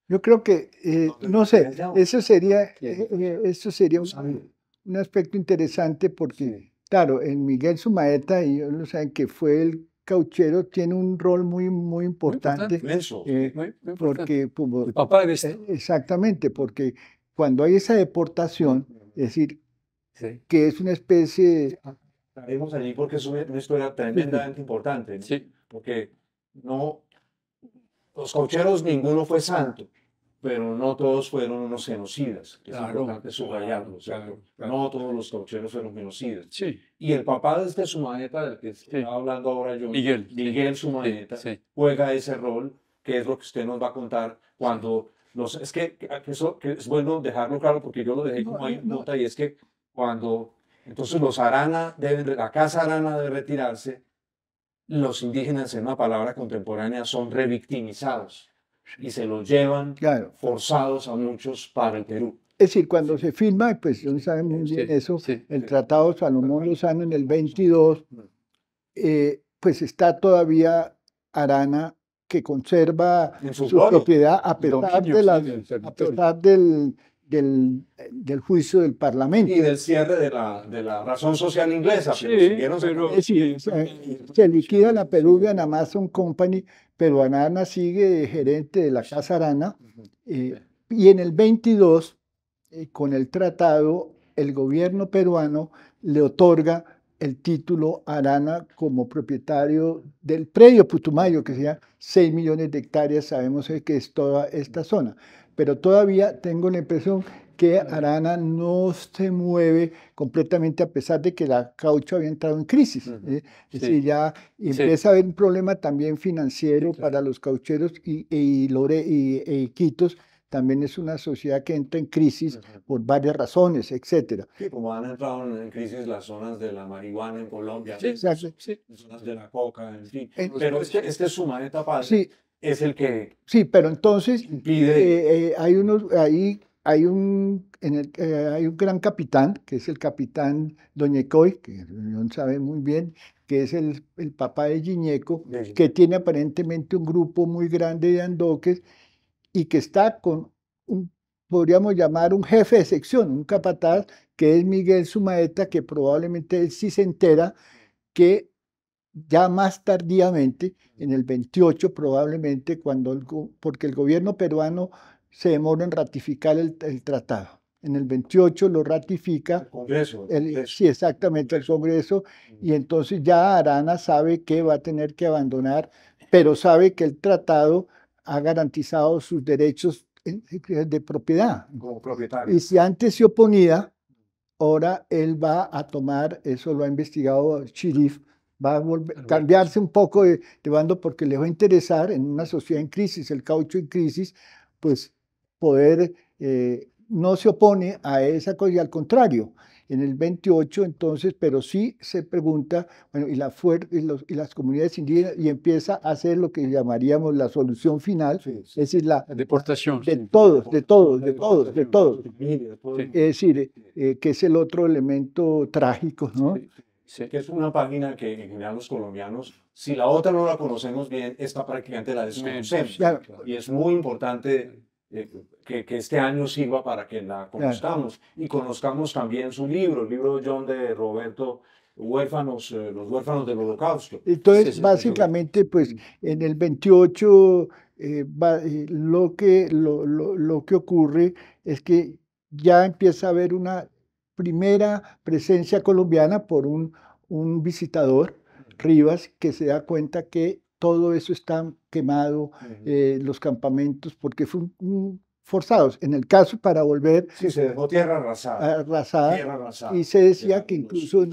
Yo creo que, eh, no sé, eso sería, eh, eh, eso sería un, aspecto interesante porque, claro, en Miguel Sumaeta, y ellos no saben, que fue el Cauchero tiene un rol muy, muy importante. eso, eh, Porque, pues, papá de eh, Exactamente, porque cuando hay esa deportación, es decir, que es una especie... Ah, sabemos allí porque es una, historia tremendamente importante, porque no, los caucheros ninguno fue santo, pero no todos fueron unos genocidas. Es importante subrayarlo. no todos los caucheros fueron genocidas. Sí. Y el papá de este Sumaneta, del que estaba hablando ahora yo, Miguel, Miguel juega ese rol, que es lo que usted nos va a contar cuando... Los, es que, eso es bueno dejarlo claro porque yo lo dejé como ahí eh, nota y es que cuando entonces los Arana deben, la casa Arana debe retirarse, los indígenas en una palabra contemporánea son revictimizados y se los llevan forzados a muchos para el Perú. Es decir, cuando se firma, pues no sabemos eso, el Tratado Salomón Lozano en el 22, eh, pues está todavía Arana que conserva su, propiedad a pesar, de la a del, del, del, juicio del Parlamento. Y del cierre de la, de razón social inglesa. sí, se, liquida la Peruvian Amazon Company, pero Arana sigue gerente de la Casa Arana. Eh, y en el 22, eh, con el tratado, el gobierno peruano le otorga el título Arana como propietario del predio Putumayo, que sea 6 millones de hectáreas, sabemos que es toda esta zona pero todavía tengo la impresión que Arana no se mueve completamente a pesar de que la caucho había entrado en crisis. ¿eh? Es decir, ya empieza a haber un problema también financiero para los caucheros y, e, y, Lore, e, y, Quitos también es una sociedad que entra en crisis por varias razones, etcétera. Sí, como han entrado en crisis las zonas de la marihuana en Colombia, las zonas de la coca, en fin. Pero este, es su maneta padre. Sí es el que... Sí, pero entonces eh, eh, hay, unos, hay, un, eh, hay un gran capitán, que es el capitán Doñecoy, que no sabe muy bien, que es el, el papá de Giñeco, que tiene aparentemente un grupo muy grande de andoques y que está con un podríamos llamar un jefe de sección, un capataz, que es Miguel Sumaeta, que probablemente él sí se entera que ya más tardíamente, en el 28 probablemente, cuando porque el gobierno peruano se demora en ratificar el, tratado. En el 28 lo ratifica. El Congreso. sí, exactamente, el Congreso. Y entonces ya Arana sabe que va a tener que abandonar, pero sabe que el tratado ha garantizado sus derechos eh, eh, de propiedad. Como propietario. Y si antes se oponía, ahora él va a tomar, eso lo ha investigado Chirif, va a cambiarse un poco de, bando porque les va a interesar en una sociedad en crisis, el caucho en crisis, pues poder, eh, no se opone a esa cosa y al contrario. En el 28 entonces, pero sí se pregunta, bueno, y, la y, y las comunidades indígenas, y empieza a hacer lo que llamaríamos la solución final, es decir, la, deportación. De, todos, de todos, de todos, de todos, Es decir, eh, que es el otro elemento trágico, ¿no? Sé que es una página que en general los colombianos, si la otra no la conocemos bien, esta prácticamente la desconocemos. Y es muy importante eh, que, que, este año sirva para que la conozcamos y conozcamos también su libro, el libro de John de Roberto huérfanos, eh, los huérfanos del holocausto. Entonces, básicamente, pues en el 28 eh, lo, que, lo, lo, lo, que ocurre es que ya empieza a haber una primera presencia colombiana por un, visitador, Rivas, que se da cuenta que todo eso está quemado, eh, los campamentos, porque fue forzados. En el caso para volver... Sí, se dejó tierra arrasada. arrasada, y se decía que incluso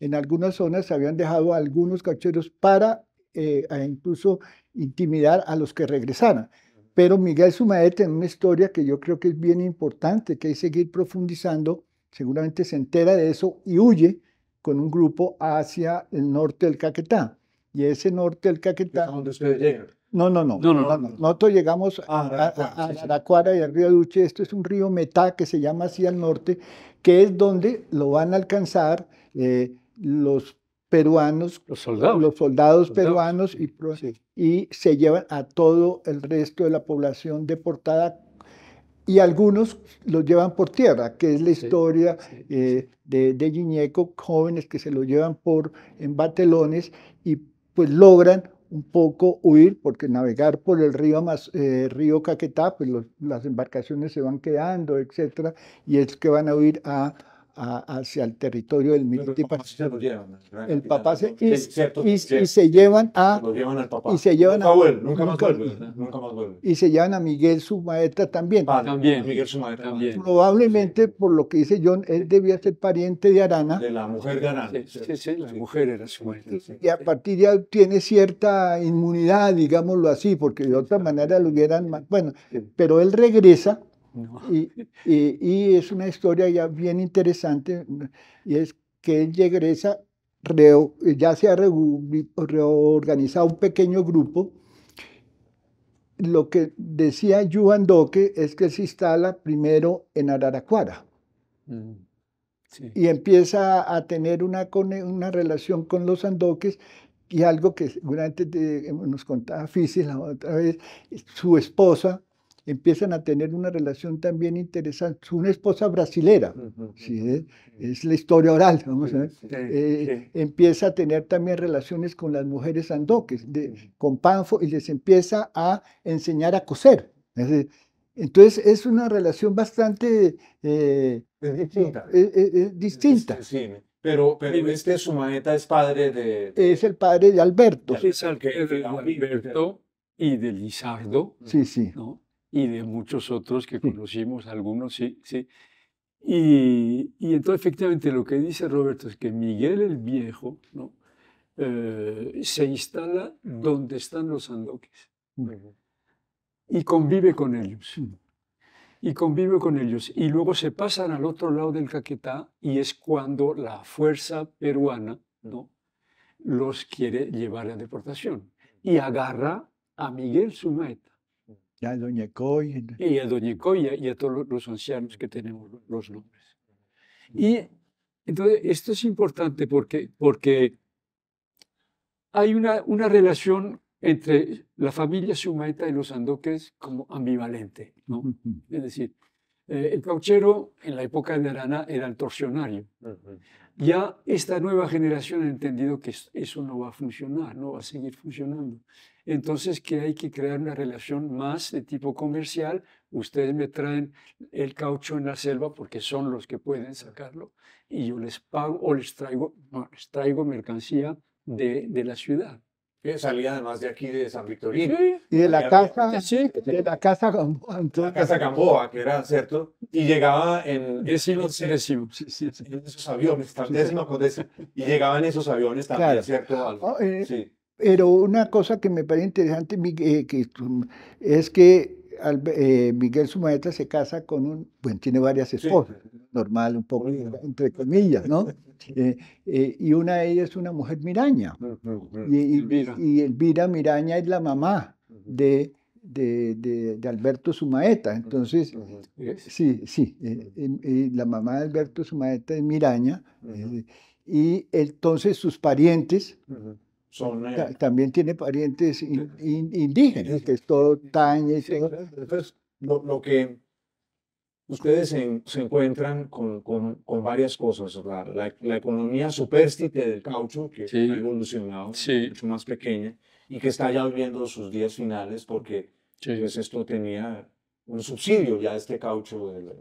en, algunas zonas se habían dejado algunos cacheros para eh, incluso intimidar a los que regresaran. Pero Miguel Sumaete tiene una historia que yo creo que es bien importante, que hay que seguir profundizando, seguramente se entera de eso y huye con un grupo hacia el norte del Caquetá. Y ese norte del Caquetá... ¿Dónde ustedes llegan? No, no, no. no, Nosotros llegamos ah, a, la Aracuara y al río Duche. Esto es un río Metá que se llama así al norte, que es donde lo van a alcanzar eh, los peruanos, los soldados, los soldados, peruanos y, y se llevan a todo el resto de la población deportada y algunos los llevan por tierra, que es la historia eh, de, Giñeco, jóvenes que se lo llevan por en batelones y pues logran un poco huir, porque navegar por el río, más, eh, río Caquetá, pues las embarcaciones se van quedando, etcétera, y es que van a huir a a, hacia el territorio del militar. El papá se y, se llevan a Y se llevan a nunca más vuelve, Y se llevan a Miguel su maestra también. Ah, también, Miguel su maestra también. Probablemente por lo que dice John, él debía ser pariente de Arana. De la mujer de Arana. Sí, sí, la mujer era su maestra. Y, y a partir de ahí tiene cierta inmunidad, digámoslo así, porque de otra manera lo hubieran, bueno, pero él regresa y, es una historia ya bien interesante, y es que él regresa, ya se ha reorganizado un pequeño grupo. Lo que decía Juan Doque es que se instala primero en Araraquara. Mm, y empieza a tener una, una relación con los andoques y algo que seguramente nos contaba Fisi la otra vez, su esposa empiezan a tener una relación también interesante. Una esposa brasilera, ¿sí? es la historia oral, vamos a ver, eh, empieza a tener también relaciones con las mujeres andoques, con Panfo, y les empieza a enseñar a coser. entonces es una relación bastante eh, eh, distinta. distinta. Pero, pero, este maneta, es padre de, Es el padre de Alberto. Es el que, de Alberto y de Lizardo. Sí, sí. ¿no? y de muchos otros que conocimos, algunos sí, sí. Y, y entonces efectivamente lo que dice Roberto es que Miguel el Viejo ¿no? Eh, se instala mm. donde están los andoques y convive con ellos. Mm. Y convive con ellos. Y luego se pasan al otro lado del Caquetá y es cuando la fuerza peruana ¿no? los quiere llevar a deportación. Y agarra a Miguel Sumaita. Ya Doña Coy. Y a Doña Coy y a, todos los ancianos que tenemos los nombres. Y entonces esto es importante porque, porque hay una, una relación entre la familia Sumaita y los andoques como ambivalente, ¿no? Es decir, eh, el cauchero en la época de Arana era el torsionario. Ya esta nueva generación ha entendido que eso no va a funcionar, no va a seguir funcionando. Entonces que hay que crear una relación más de tipo comercial. Ustedes me traen el caucho en la selva porque son los que pueden sacarlo y yo les pago o les traigo, les traigo mercancía de, de la ciudad que salía además de aquí de San Victorino. y de la casa, sí, de la casa Gamboa. Entonces. La casa Gamboa, que era, ¿cierto? Y llegaba en... Décimo, décimo. Sí, sí, sí. esos aviones, tan con décimo. Y llegaban esos aviones también, claro. ¿cierto? Algo. Ah, eh, sí. Pero una cosa que me parece interesante eh, que, es que eh, Miguel Sumaeta se casa con un, bueno, tiene varias esposas, normal, un poco, entre comillas, ¿no? Eh, eh, y una de ellas es una mujer Miraña. Mm, mm, mm. Y, Elvira. Miraña es la mamá de, de, de, de Alberto Sumaeta. Entonces, sí, sí, la mamá de Alberto Sumaeta es Miraña. y entonces sus parientes también tiene parientes indígenas, que es todo tan... Entonces, lo, que ustedes se encuentran con, con, con, varias cosas, la, la, economía superstite del caucho, que ha evolucionado, mucho más pequeña, y que está ya viviendo sus días finales porque pues, esto tenía un subsidio ya este caucho del,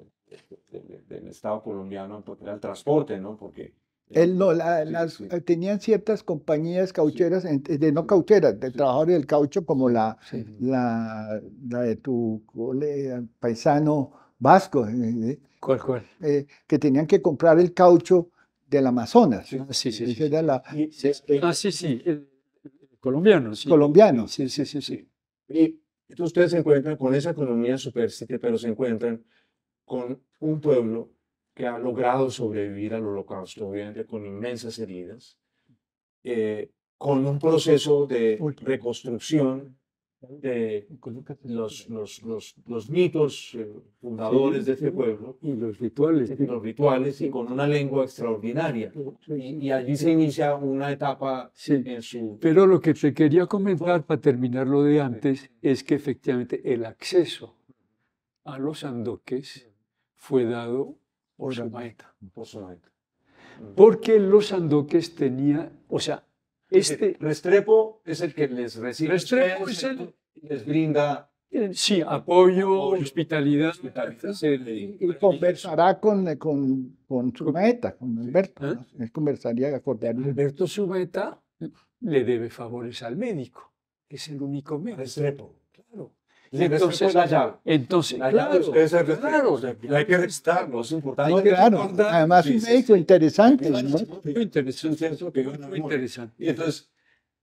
Estado colombiano, pues, era el transporte, ¿no? Porque eh, no, la, las, eh, tenían ciertas compañías caucheras, de no caucheras, de trabajadores del caucho, como la, la, la, de tu paisano vasco, eh, que tenían que comprar el caucho del Amazonas. Sí, sí, sí. la, ah, sí, sí. Colombiano, sí. Colombiano. Sí, sí, sí, sí. Y entonces ustedes se encuentran con esa economía super pero se encuentran con un pueblo que ha logrado sobrevivir al holocausto, obviamente con inmensas heridas, eh, con un proceso de reconstrucción de los, los, mitos eh, fundadores de este pueblo. Y los rituales. Y los rituales, y con una lengua extraordinaria. Y, allí se inicia una etapa en su... Pero lo que te quería comentar, para terminar lo de antes, es que efectivamente el acceso a los andoques fue dado por su Por mm. Porque los andoques tenían, o sea, este... Restrepo es el que les recibe. Restrepo es el... Les brinda... Sí, apoyo, hospitalidad. y conversará con, con, con con Alberto. ¿Ah? Él conversaría con Alberto maeta le debe favores al médico, que es el único médico. Restrepo. Y entonces, allá. Entonces, claro, ustedes el claro, hay que restarlos, es importante. claro, además un médico interesante. ¿no? Muy interesante, eso que yo no muy interesante. Y entonces,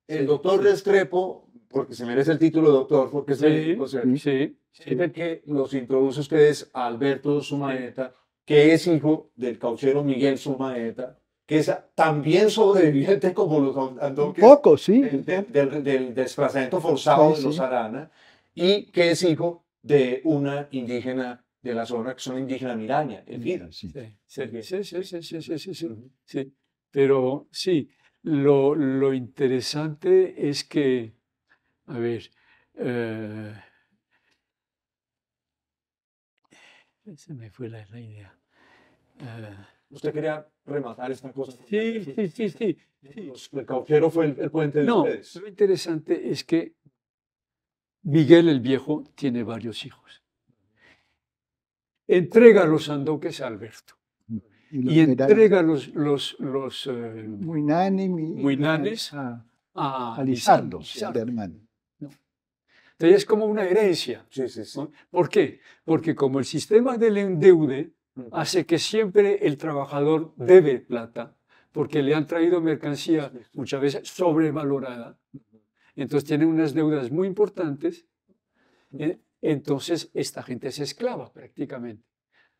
el doctor Restrepo, porque se merece el título de doctor, porque es o sea, sí, sí, que los introduce ustedes a Alberto Sumaeta, que es hijo del cauchero Miguel Sumaeta, que es también sobreviviente como los andoques. poco, sí. Del, del, desplazamiento forzado de los Arana y que es hijo de una indígena de la zona, que son indígenas miraña, en vida. Sí, sí, sí, sí, Pero sí, lo, lo interesante es que, a ver, eh, se me fue la, idea. Eh, Usted quería rematar esta cosa. Sí, sí, sí, sí. El cauchero fue el, puente de no, Lo interesante es que Miguel el Viejo tiene varios hijos. Entrega los andoques a Alberto. Y, entrega los, los, los eh, Muinanes a, a, a Entonces es como una herencia. ¿Por qué? Porque como el sistema del endeude hace que siempre el trabajador debe plata, porque le han traído mercancía muchas veces sobrevalorada, entonces tienen unas deudas muy importantes. Eh, entonces esta gente es esclava prácticamente,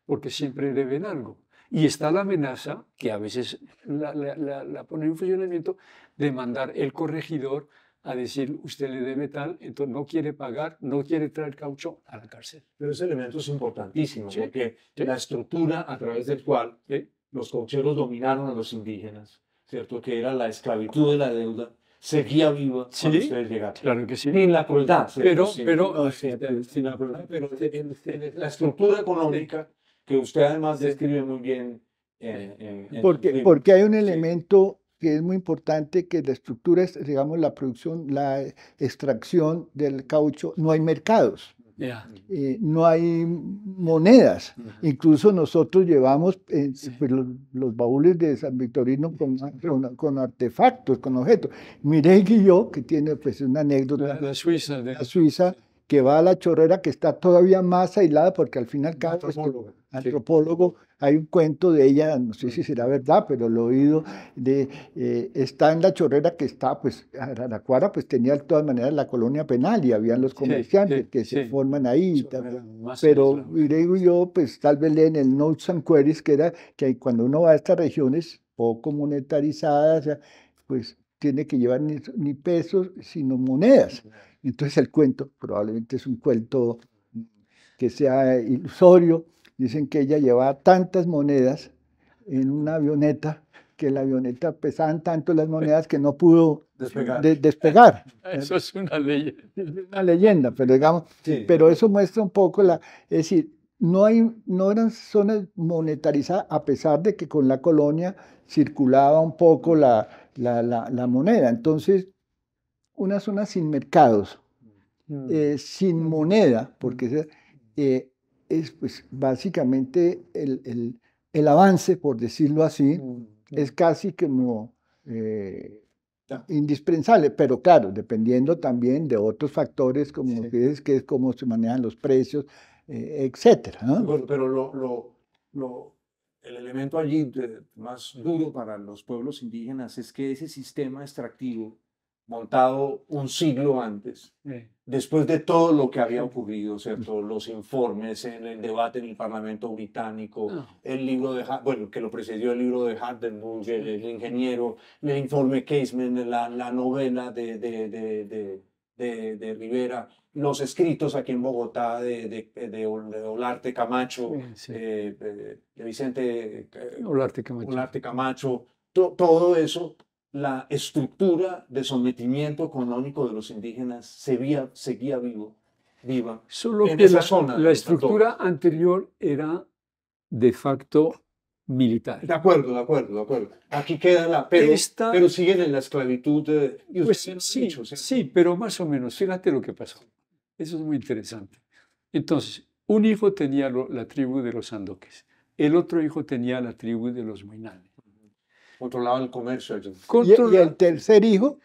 porque siempre deben algo. Y está la amenaza, que a veces la, pone en funcionamiento, de mandar el corregidor a decir usted le debe tal, entonces no quiere pagar, no quiere traer caucho a la cárcel. Pero ese elemento es importantísimo, porque la estructura a través del cual los caucheros dominaron a los indígenas, ¿cierto? Que era la esclavitud de la deuda, seguía vivo Claro que sí. Sin la crueldad. Pero, sin la crueldad, pero la estructura económica que usted además describe muy bien. En, porque, porque hay un elemento que es muy importante que la estructura es, digamos, la producción, la extracción del caucho, no hay mercados. Eh, no hay monedas. Incluso nosotros llevamos eh, pues, los, baúles de San Victorino con, artefactos, con objetos. Mireille yo que tiene pues, una anécdota. De... La Suiza que va a la chorrera, que está todavía más aislada, porque al final cada pues, antropólogo, hay un cuento de ella, no sé si será verdad, pero lo he oído, de, eh, está en la chorrera que está, pues, Aracuara pues tenía de todas maneras la colonia penal y habían los comerciantes que se forman ahí. pero digo yo, pues tal vez leen el Notes and Queries, que era que cuando uno va a estas regiones poco monetarizadas, pues tiene que llevar ni, pesos, sino monedas. Entonces el cuento probablemente es un cuento que sea ilusorio. Dicen que ella llevaba tantas monedas en una avioneta que la avioneta pesaban tanto las monedas que no pudo despegar. Eso es una leyenda. Una leyenda, pero digamos, pero eso muestra un poco la, es decir, no, hay, no eran zonas monetarizadas, a pesar de que con la colonia circulaba un poco la, moneda. Entonces, una zona sin mercados, mm. eh, sin mm. moneda, porque eh, es pues, básicamente el, avance, por decirlo así, mm, es casi como... Eh, indispensable, pero claro, dependiendo también de otros factores como que es cómo se manejan los precios, eh, etcétera. Pues, pero lo, el elemento allí más duro para los pueblos indígenas es que ese sistema extractivo montado un siglo antes, después de todo lo que había ocurrido, ¿cierto? Mm. Los informes, en el debate en el Parlamento británico, el libro de, bueno, que lo precedió el libro de Hardenburg, el, ingeniero, el informe Caseman, la, la novela de, de, de, de Rivera, los escritos aquí en Bogotá de, de, Olarte Camacho, eh, eh, de Vicente eh, Olarte Camacho, todo eso, la estructura de sometimiento económico de los indígenas seguía, seguía vivo, viva. Solo que la, zona, la estructura anterior era de facto militar. De acuerdo, de acuerdo, de acuerdo. Aquí queda la... Pero, pero siguen en la esclavitud. pues, sí, sí, pero más o menos, fíjate lo que pasó. Eso es muy interesante. Entonces, un hijo tenía la tribu de los andoques, el otro hijo tenía la tribu de los muinales. Controlaba el comercio. Y, el tercer hijo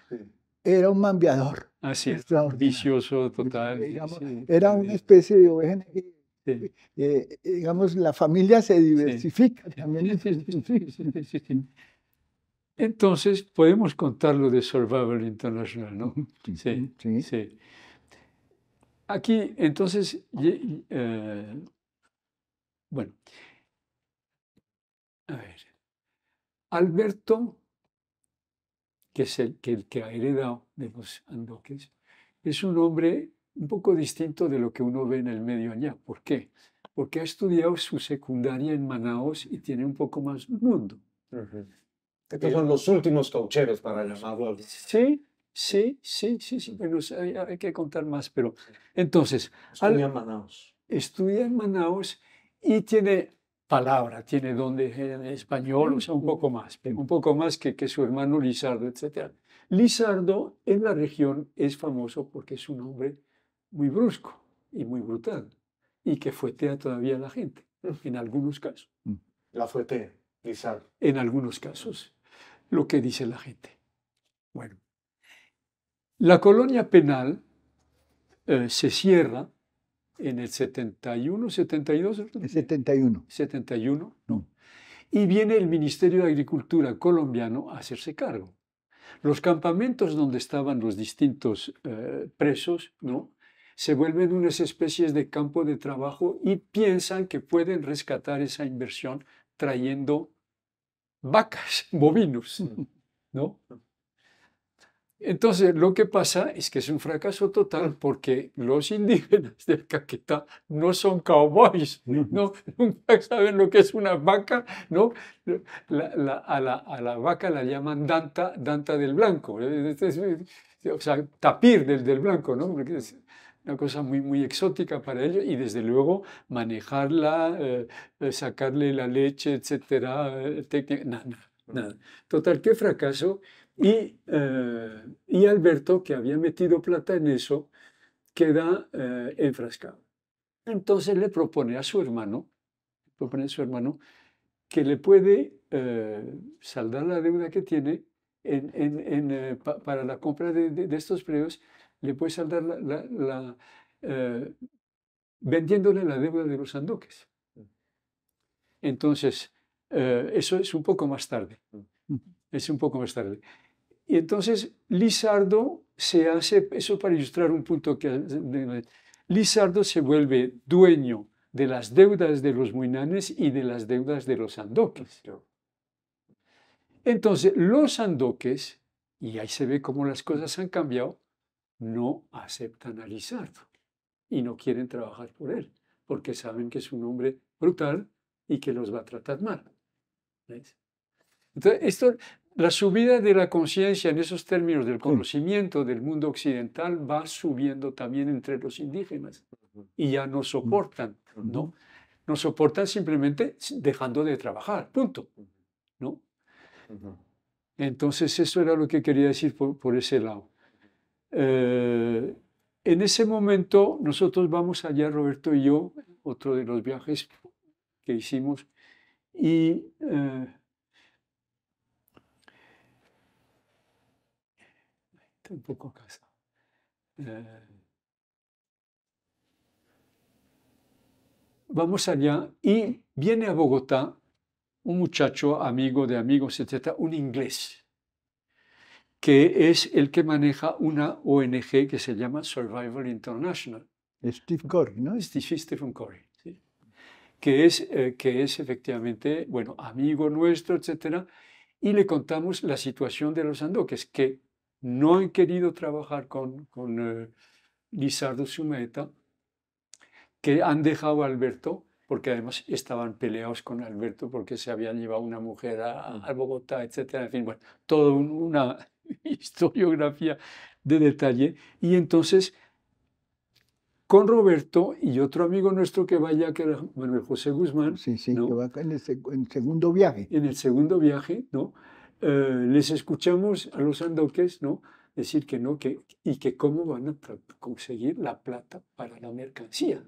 era un mambiador. Así es, vicioso total. era una especie de oveja eh, eh, digamos, la familia se diversifica también. Entonces, podemos contar lo de Survival International, ¿no? Sí, sí. Aquí, entonces, eh, bueno, a ver, Alberto, que es el que, ha heredado de los Andoques, es un hombre un poco distinto de lo que uno ve en el medio allá. ¿Por qué? Porque ha estudiado su secundaria en Manaos y tiene un poco más mundo. Estos son los últimos caucheros, para llamarlo. Sí, Sí, sí, sí, sí pero hay, que contar más. Pero entonces. Estudia en Manaus. Estudia en Manaus y tiene palabra, tiene donde en español, o sea, un poco más, un poco más que, que su hermano Lizardo, etc. Lizardo en la región es famoso porque es un hombre muy brusco y muy brutal y que fuetea todavía la gente, en algunos casos. Mm. La fuetea, Lizardo. En algunos casos, lo que dice la gente. Bueno. La colonia penal eh, se cierra en el 71, 72. El 71. 71, no. Y viene el Ministerio de Agricultura colombiano a hacerse cargo. Los campamentos donde estaban los distintos eh, presos, ¿no? se vuelven unas especies de campo de trabajo y piensan que pueden rescatar esa inversión trayendo vacas, bovinos, ¿no? Entonces, lo que pasa es que es un fracaso total mm. porque los indígenas del Caquetá no son cowboys, ¿no? Nunca saben lo que es una vaca, ¿no? a, la, vaca la llaman Danta, Danta del Blanco, ¿eh? este o sea, tapir del, del Blanco, ¿no? Porque es, una cosa muy, muy exótica para ellos y desde luego manejarla, eh, eh, sacarle la leche, etcétera, nada, nada. Mm. Total, qué fracaso eh, y, Alberto, que había metido plata en eso, queda eh, enfrascado. Entonces le propone a su hermano, propone a su hermano que le puede eh, saldar la deuda que tiene para la compra de, estos precios le puede saldar la, vendiéndole la deuda de los anduques. Mm. Entonces, eso es un poco más tarde. Mm es un poco más tarde. Y entonces Lizardo se hace, eso para ilustrar un punto que... Lizardo se vuelve dueño de las deudas de los muinanes y de las deudas de los andoques. Entonces, los andoques, y ahí se ve cómo las cosas han cambiado, no aceptan a Lizardo y no quieren trabajar por él, porque saben que es un hombre brutal y que los va a tratar mal. Entonces, esto la subida de la conciencia en esos términos del mm. conocimiento del mundo occidental va subiendo también entre los indígenas y ya no soportan, ¿no? No soportan simplemente dejando de trabajar, punto, ¿no? Entonces eso era lo que quería decir por, ese lado. Eh, en ese momento nosotros vamos allá, Roberto y yo, otro de los viajes que hicimos, y... Eh, un poco casa. Eh, vamos allá y viene a Bogotá un muchacho, amigo de amigos, etcétera, un inglés, que es el que maneja una ONG que se llama Survival International. Steve Corey, ¿no? Steve, Stephen Corey, que, es, eh, que es efectivamente, bueno, amigo nuestro, etcétera, y le contamos la situación de los andoques, que no han querido trabajar con, con eh, Lizardo Zumeta, que han dejado a Alberto, porque además estaban peleados con Alberto porque se habían llevado una mujer mm. a, Bogotá, etcétera, En fin, bueno, toda una historiografía de detalle. Y entonces, con Roberto y otro amigo nuestro que vaya, que era Manuel José Guzmán. Sí, sí, que va en en el, segundo viaje. En el segundo viaje, ¿no? Eh, les escuchamos a los andoques, ¿no? Decir que no, y que cómo van a conseguir la plata para la mercancía.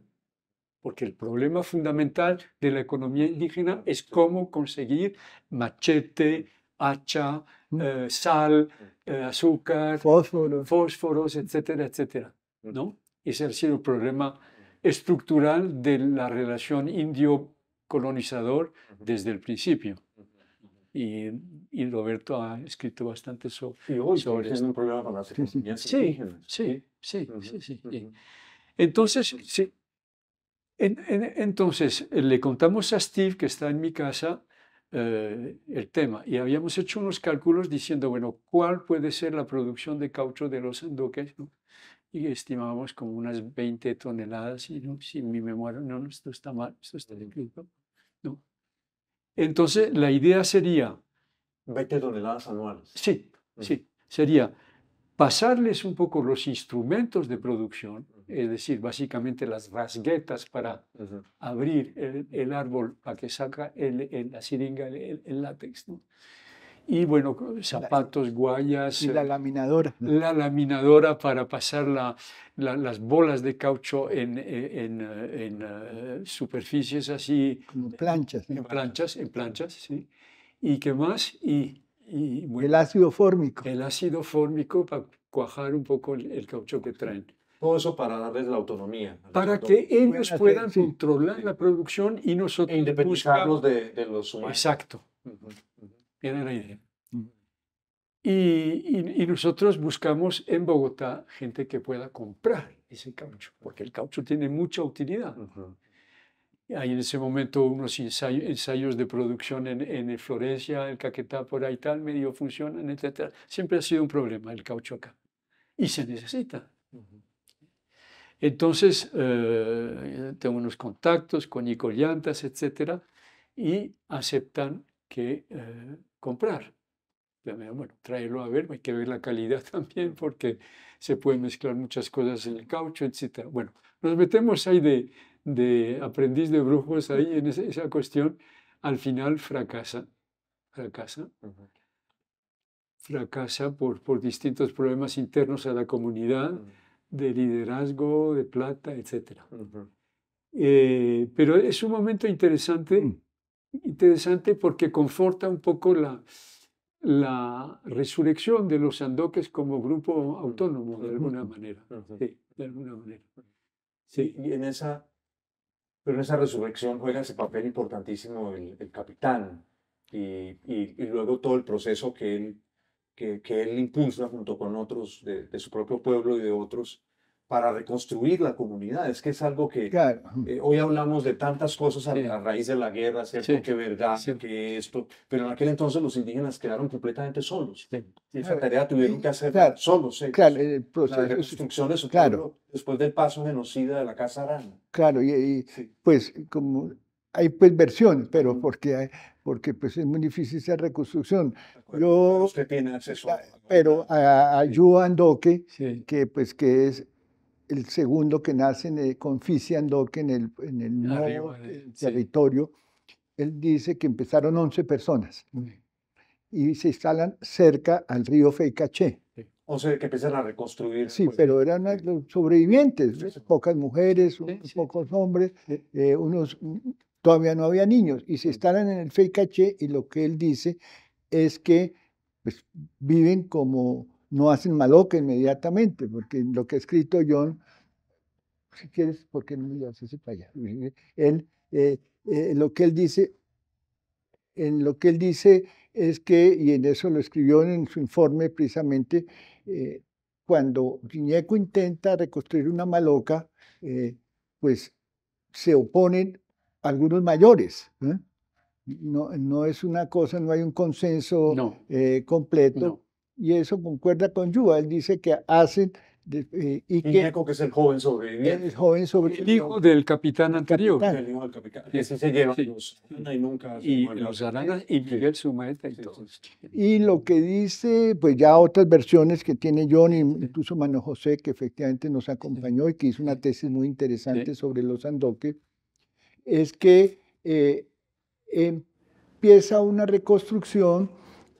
Porque el problema fundamental de la economía indígena es cómo conseguir machete, hacha, mm. eh, sal, eh, azúcar, fósforos, etcétera, etcétera. Mm. ¿no? Ese ha sido el problema estructural de la relación indio-colonizador desde el principio y, Roberto ha escrito bastante so, sobre un problema las sí, sí, sí, sí, sí, sí, Entonces, sí. entonces, eh, le contamos a Steve, que está en mi casa, eh, el tema. Y habíamos hecho unos cálculos diciendo, bueno, ¿cuál puede ser la producción de caucho de los anduques? Y estimábamos como unas 20 toneladas. Y ¿no? si mi memoria no, esto está mal, esto está escrito. Entonces, la idea sería... 20 toneladas anuales. Sí, sí. Sería pasarles un poco los instrumentos de producción, es decir, básicamente las rasguetas para abrir el, árbol para que saca la siringa, el, látex y bueno, zapatos, guayas. Y la eh, laminadora. La laminadora para pasar la, las bolas de caucho en, en, eh, superficies así. Como planchas. En planchas, en planchas, sí. ¿Y qué más? Y, el ácido fórmico. El ácido fórmico para cuajar un poco el, caucho que traen. Todo eso para darles la autonomía. Para que ellos puedan controlar la producción y nosotros. E de, de, los humanos. Exacto. Era la idea. Y, nosotros buscamos en Bogotá gente que pueda comprar ese caucho, porque el caucho tiene mucha utilidad. Hay en ese momento unos ensayos de producción en, Florencia, el Caquetá, por ahí tal, medio funcionan, etc. Siempre ha sido un problema el caucho acá. Y se necesita. Entonces, eh, tengo unos contactos con llantas etc. Y aceptan que eh, comprar. Bueno, traerlo a ver, hay que ver la calidad también porque se pueden mezclar muchas cosas en el caucho, etc. Bueno, nos metemos ahí de, de aprendiz de brujos ahí en esa, cuestión. Al final fracasa, fracasa. Fracasa por, por distintos problemas internos a la comunidad, de liderazgo, de plata, etc. Eh, pero es un momento interesante mm interesante porque conforta un poco la, la resurrección de los andoques como grupo autónomo, de alguna manera. Sí, de alguna manera. Sí, y en esa, pero en esa resurrección juega ese papel importantísimo el, el capitán y, y, luego todo el proceso que él, que, que él impulsa junto con otros de, de su propio pueblo y de otros para reconstruir la comunidad. Es que es algo que claro. Eh, hoy hablamos de tantas cosas a, raíz de la guerra, ¿cierto? Que verdad, que esto. Pero en aquel entonces los indígenas quedaron completamente solos. esa tarea tuvieron que hacer claro. solos. Claro, el proceso, la reconstrucción de su claro. pueblo después del paso genocida de la Casa Arana. Claro, y, ahí pues como hay pues versiones, pero porque, porque pues es muy difícil esa reconstrucción. Yo, usted tiene acceso. pero a, a Doque, que pues que es el segundo que nace en, con Fisiandoque en el, en el nuevo territorio, él dice que empezaron 11 personas y se instalan cerca al río Feikaché. 11 que empiezan a reconstruir. Sí, pero eran sobrevivientes, pocas mujeres, pocos hombres, eh, unos todavía no había niños y se instalan en el Feicaché y lo que él dice es que pues, viven como no hacen maloca inmediatamente, porque lo que ha escrito John, si quieres, ¿por qué no me llevas para allá? Él, eh, eh, lo que él dice, en lo que él dice es que, y en eso lo escribió en su informe precisamente, eh, cuando Guiñeco intenta reconstruir una maloca, pues se oponen algunos mayores. No, no, es una cosa, no hay un consenso completo. No y eso concuerda con Yuval, él dice que hacen eh, y que, es el joven sobreviviente. El hijo del capitán anterior. El hijo del capitán. Y ese y los y y Y lo que dice, pues ya otras versiones que tiene John, incluso Mano José, que efectivamente nos acompañó y que hizo una tesis muy interesante sobre los andoques, es que eh, empieza una reconstrucción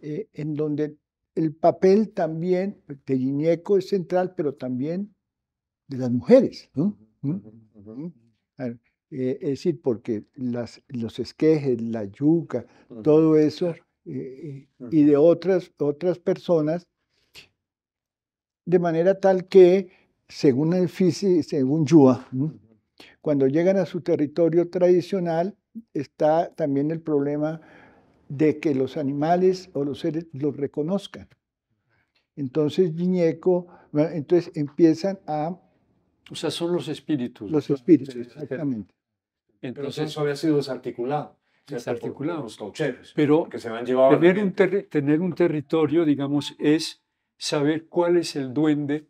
eh, en donde el papel también de Giñeco es central, pero también de las mujeres. ¿Mm? ¿Mm? Eh, es decir, porque los esquejes, la yuca, todo eso, eh, y de otras, otras personas, de manera tal que, según el según Yua, cuando llegan a su territorio tradicional, está también el problema de que los animales o los seres los reconozcan. Entonces, viñeco entonces empiezan a... O sea, son los espíritus. Los espíritus, exactamente. Entonces, proceso eso había sido desarticulado. Desarticulado. los cocheros Pero que se tener, un tener un territorio, digamos, es saber cuál es el duende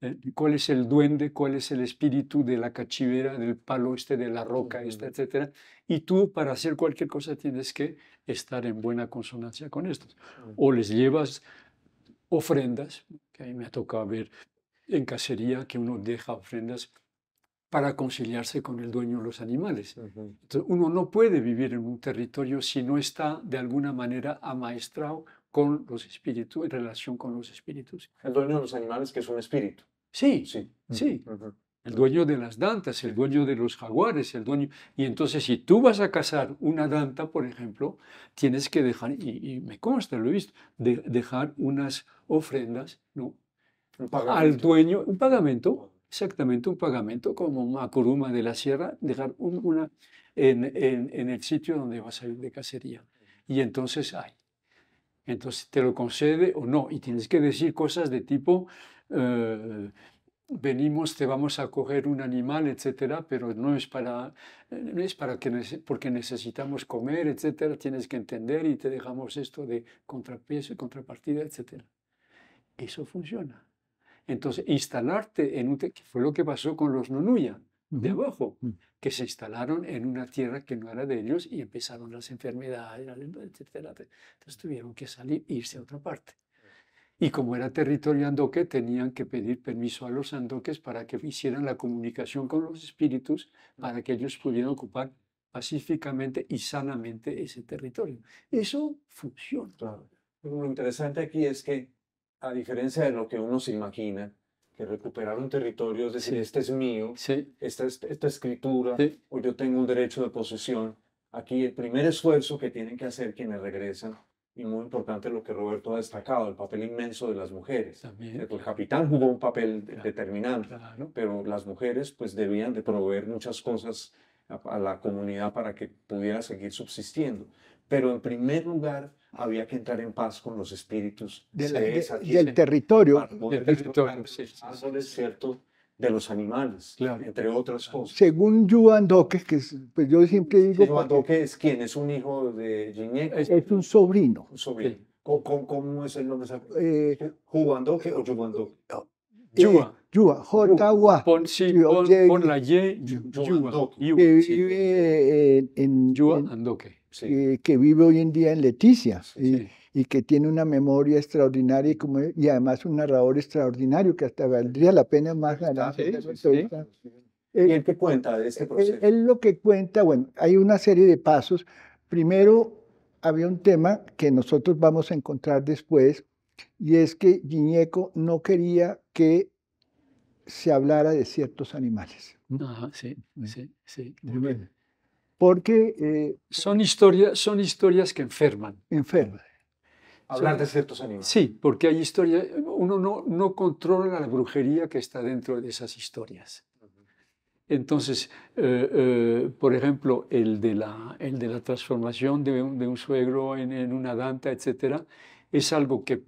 eh, cuál es el duende, cuál es el espíritu de la cachivera, del palo este, de la roca esta, etc. Y tú para hacer cualquier cosa tienes que estar en buena consonancia con estos. O les llevas ofrendas, que a mí me ha tocado ver en cacería que uno deja ofrendas para conciliarse con el dueño de los animales. Entonces, uno no puede vivir en un territorio si no está de alguna manera amaestrado con los espíritus, en relación con los espíritus. El dueño de los animales, que es un espíritu. Sí, sí, sí. El dueño de las dantas, el dueño de los jaguares, el dueño... Y entonces si tú vas a cazar una danta, por ejemplo, tienes que dejar, y, me consta, lo he dejar unas ofrendas, ¿no? al dueño, un pagamento, exactamente un pagamento, como coruma de la Sierra, dejar una en, el sitio donde vas a ir de cacería. Y entonces, hay entonces te lo concede o no. Y tienes que decir cosas de tipo, eh, venimos, te vamos a coger un animal, etcétera, pero no es para, no es para que, porque necesitamos comer, etcétera, tienes que entender y te dejamos esto de contrapeso, contrapartida, etcétera. Eso funciona. Entonces, instalarte en un... fue lo que pasó con los Nonuya, de abajo. Mm que se instalaron en una tierra que no era de ellos y empezaron las enfermedades, etcétera. Entonces tuvieron que salir e irse a otra parte. Mm. Y como era territorio andoque, tenían que pedir permiso a los andoques para que hicieran la comunicación con los espíritus mm. para que ellos pudieran ocupar pacíficamente y sanamente ese territorio. Eso funciona. Claro. Lo interesante aquí es que, a diferencia de lo que uno se imagina, que territorio es decir, este es mío, esta, esta escritura, o yo tengo un derecho de posesión. Aquí el primer esfuerzo que tienen que hacer quienes regresan, y muy importante lo que Roberto ha destacado, el papel inmenso de las mujeres. El capitán jugó un papel determinante, pero las mujeres pues debían de proveer muchas cosas a la comunidad para que pudiera seguir subsistiendo. Pero en primer lugar, había que entrar en paz con los espíritus de la, del territorio, del territorio de los animales, entre otras cosas. Según Yuan que pues, yo siempre digo... Doque es quien, es un hijo de Es, un sobrino. ¿Cómo, es el nombre? Eh, Doque o Yuan Doque? Eh, pon, la Y, en, eh, que vive hoy en día en Leticia y, que tiene una memoria extraordinaria y, además un narrador extraordinario que hasta valdría la pena más ganar. ¿Y eh, él qué cuenta de este eh, proceso? Él, lo que cuenta, bueno, hay una serie de pasos. Primero, había un tema que nosotros vamos a encontrar después, y es que Giñeco no quería que se hablara de ciertos animales. sí, sí, sí porque... Eh, son, historias son historias que enferman. Enferman. Hablar de ciertos animales. Sí, porque hay historias, uno no, controla la brujería que está dentro de esas historias. Entonces, eh, eh, por ejemplo, el de la, el de la transformación de un, suegro en, una danta, etcétera, es algo que...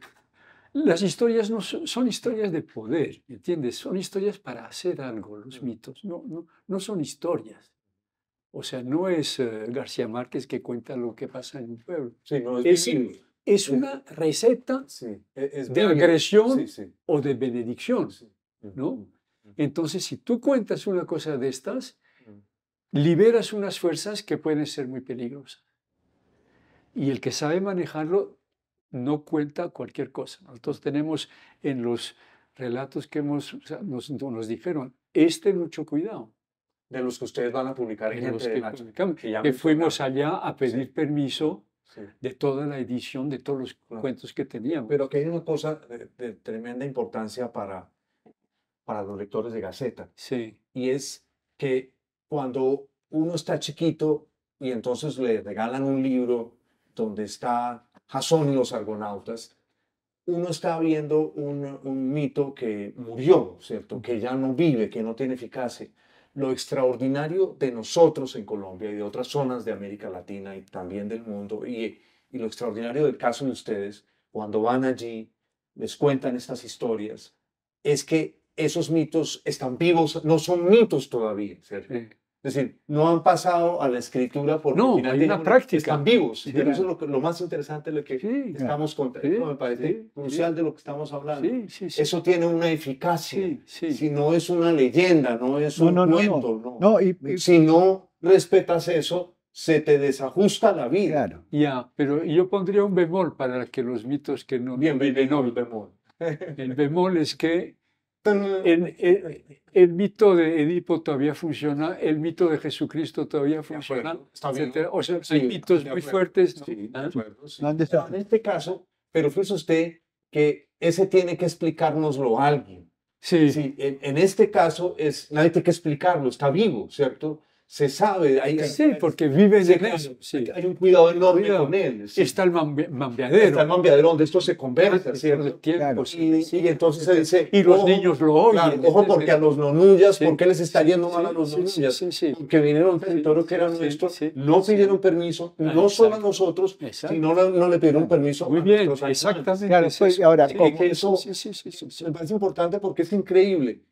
Las historias no son, historias de poder, ¿entiendes? Son historias para hacer algo, los mitos, no, no son historias. O sea, no es eh, García Márquez que cuenta lo que pasa en un pueblo. es, una receta e-, de agresión o de benedicción, ¿no? Entonces, si tú cuentas una cosa de estas, liberas unas fuerzas que pueden ser muy peligrosas. Y el que sabe manejarlo no cuenta cualquier cosa. Nosotros tenemos en los relatos que hemos, nos, nos dijeron, este mucho cuidado de los que ustedes van a publicar en los que Que fuimos allá a pedir permiso de toda la edición de todos los cuentos que teníamos. Pero que hay una cosa de, tremenda importancia para, para los lectores de Gaceta. Sí. Y es que cuando uno está chiquito y entonces le regalan un libro donde está Jason y los argonautas, uno está viendo un, un mito que murió, ¿cierto? Que ya no vive, que no tiene eficacia lo extraordinario de nosotros en Colombia y de otras zonas de América Latina y también del mundo y, lo extraordinario del caso de ustedes cuando van allí, les cuentan estas historias, es que esos mitos están vivos, no son mitos todavía, ¿cierto? Es decir, no han pasado a la escritura porque no, hay práctica. Están vivos. pero eso es lo, más interesante de lo que estamos contando. me parece crucial de lo que estamos hablando. Eso tiene una eficacia. Si no es una leyenda, no es un cuento. No, si no respetas eso, se te desajusta la vida. Ya, pero yo pondría un bemol para que los mitos que no. Bien, bien, el bemol. El bemol es que el, mito de Edipo todavía funciona, el mito de Jesucristo todavía funciona, O sea, mitos muy fuertes. En este caso, pero fíjese usted que ese tiene que explicárnoslo alguien. Sí. En, en, este caso, es, nadie tiene que explicarlo, está vivo, ¿cierto? se sabe. Hay, sí, porque vive en eso. Hay un cuidado enorme con él. Está el mambiadero. Está el mambiadero donde esto se convierte. ¿cierto? Claro. Y, y, entonces se dice... Y los niños lo oyen. ojo, porque a los nonullas, ¿por qué les está yendo mal a los nonullas? Que vinieron a un territorio que era nuestro, no pidieron permiso, ah, no solo a nosotros, sino no, le pidieron permiso Muy a bien, exactamente. Claro, ahora, eso me parece importante porque es increíble.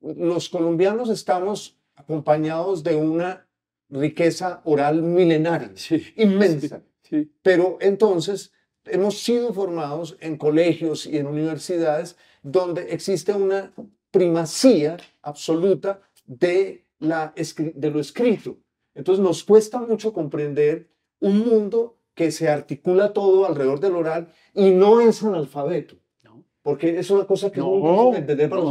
Los colombianos estamos acompañados de una riqueza oral milenaria, inmensa. Pero entonces hemos sido formados en colegios y en universidades donde existe una primacía absoluta de, la, de lo escrito. Entonces nos cuesta mucho comprender un mundo que se articula todo alrededor del oral y no es analfabeto. Porque es una cosa que no, entender para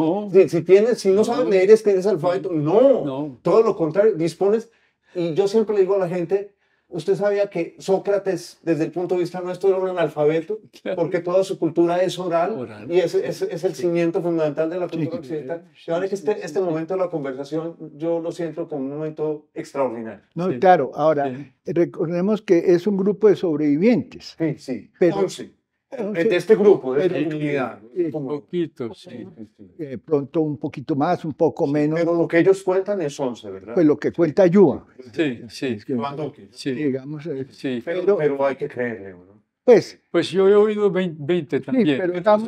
Si, tienes, si no sabes leer, es que eres alfabeto. No, todo lo contrario, dispones. Y yo siempre le digo a la gente, ¿usted sabía que Sócrates, desde el punto de vista nuestro, era un analfabeto? Porque toda su cultura es oral, y es, es, el cimiento fundamental de la cultura occidental. este, este momento de la conversación, yo lo siento como un momento extraordinario. No, claro, ahora, recordemos que es un grupo de sobrevivientes. Sí, sí. Pero, de este grupo, de eh, esta unidad? Eh, eh, un poquito, sí. pronto un poquito más, un poco menos. Pero lo que ellos cuentan es 11, ¿verdad? Pues lo que cuenta Yuba. Sí, sí. sí. Digamos, Pero, hay que creerle, ¿no? Pues, pues yo he oído 20, también. pero estamos,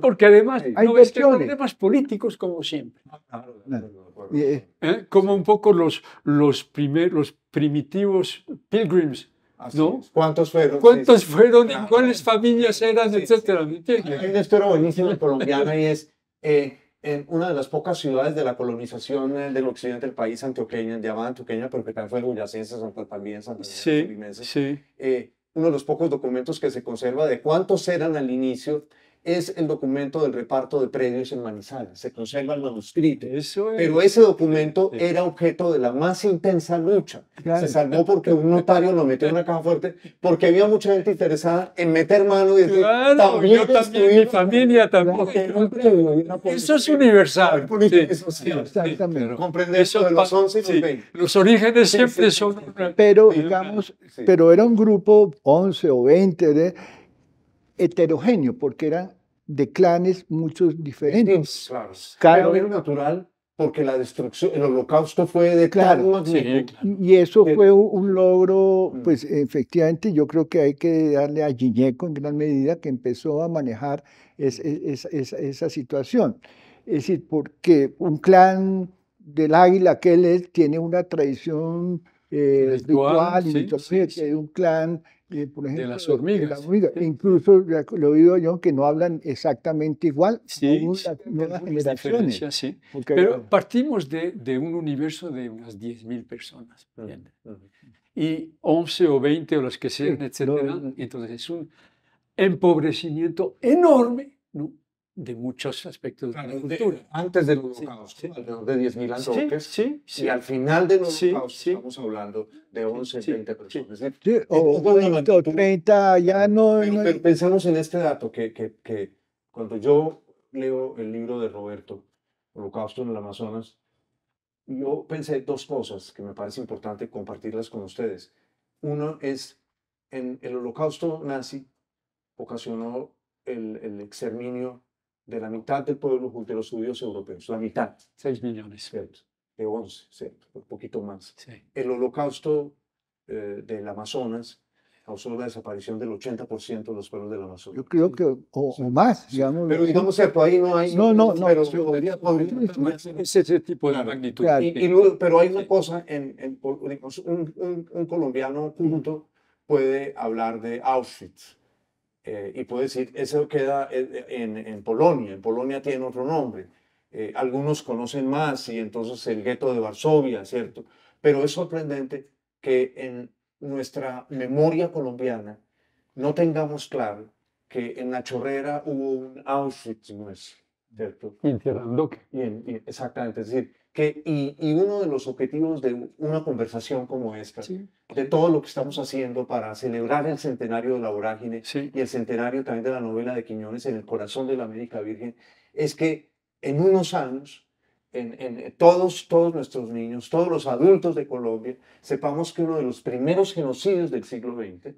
porque además hay no ves problemas políticos como siempre. Ah, claro, claro, como un poco los, los, los primitivos pilgrims ¿Cuántos fueron? ¿Cuántos fueron? y cuáles familias eran? etcétera. Hay una historia buenísima colombiana y es eh, en una de las pocas ciudades de la colonización eh, del occidente del país, antioqueña, llamada antioqueña, porque también fue boyacense, santa también, santa sí, sí. Eh, uno de los pocos documentos que se conserva de cuántos eran al inicio es el documento del reparto de premios en Manizales. Se conserva el manuscrito. Pero ese documento era objeto de la más intensa lucha. Se salvó porque un notario lo metió en una caja fuerte, porque había mucha gente interesada en meter mano y decir, también yo también, mi familia también. eso es universal. político social. eso de los 11 y los 20. Los orígenes siempre son... pero, digamos, pero era un grupo 11 o 20 de heterogéneo, porque era de clanes, muchos diferentes. Claro. Pero era natural porque la destrucción, el holocausto fue de claro, Y eso eh, fue un logro, mm. pues efectivamente yo creo que hay que darle a Giñeco en gran medida que empezó a manejar esa situación. Es decir, porque un clan del águila que él es tiene una tradición eh, ritual, de un clan eh, por ejemplo, de las hormigas. Incluso lo he oído yo que no hablan exactamente igual sí, las nuevas generaciones. Sí. Pero partimos de, un universo de unas 10.000 personas. Y 11 o 20 o las que sean, etc. Entonces es un empobrecimiento enorme ¿no? de muchos aspectos de la cultura. antes del holocausto, alrededor de 10.000 años, sí, sí, y al final del holocausto estamos hablando de 11, 30 personas. O, o, 30, ya no... pensamos en este dato, que, que, que, cuando yo leo el libro de Roberto, Holocausto en el Amazonas, yo pensé dos cosas que me parece importante compartirlas con ustedes. Uno es, en el holocausto nazi ocasionó el, el exterminio de la mitad del pueblo de los judíos europeos, la mitad. 6 millones. ¿cierto? De 11, ¿cierto? un poquito más. Sí. El holocausto eh, del Amazonas causó la desaparición del 80% de los pueblos del Amazonas. Yo creo que, o, o más, digamos. Pero digamos, cierto, ahí no hay... No, no, no. Pero no, podría, es ese tipo de claro, magnitud. Claro. Y, y luego, pero hay una cosa, en, en un, un, un, colombiano culto puede hablar de Auschwitz, eh, y puedo decir, eso queda en, en, Polonia, en Polonia tiene otro nombre. Eh, algunos conocen más y entonces el gueto de Varsovia, ¿cierto? Pero es sorprendente que en nuestra memoria colombiana no tengamos claro que en La Chorrera hubo un Auschwitz, ¿no es? ¿Cierto? Y en Exactamente, es decir, que, y, uno de los objetivos de una conversación como esta, de todo lo que estamos haciendo para celebrar el centenario de la vorágine y el centenario también de la novela de Quiñones en el corazón de la América Virgen, es que en unos años, en, en, todos, todos nuestros niños, todos los adultos de Colombia, sepamos que uno de los primeros genocidios del siglo XX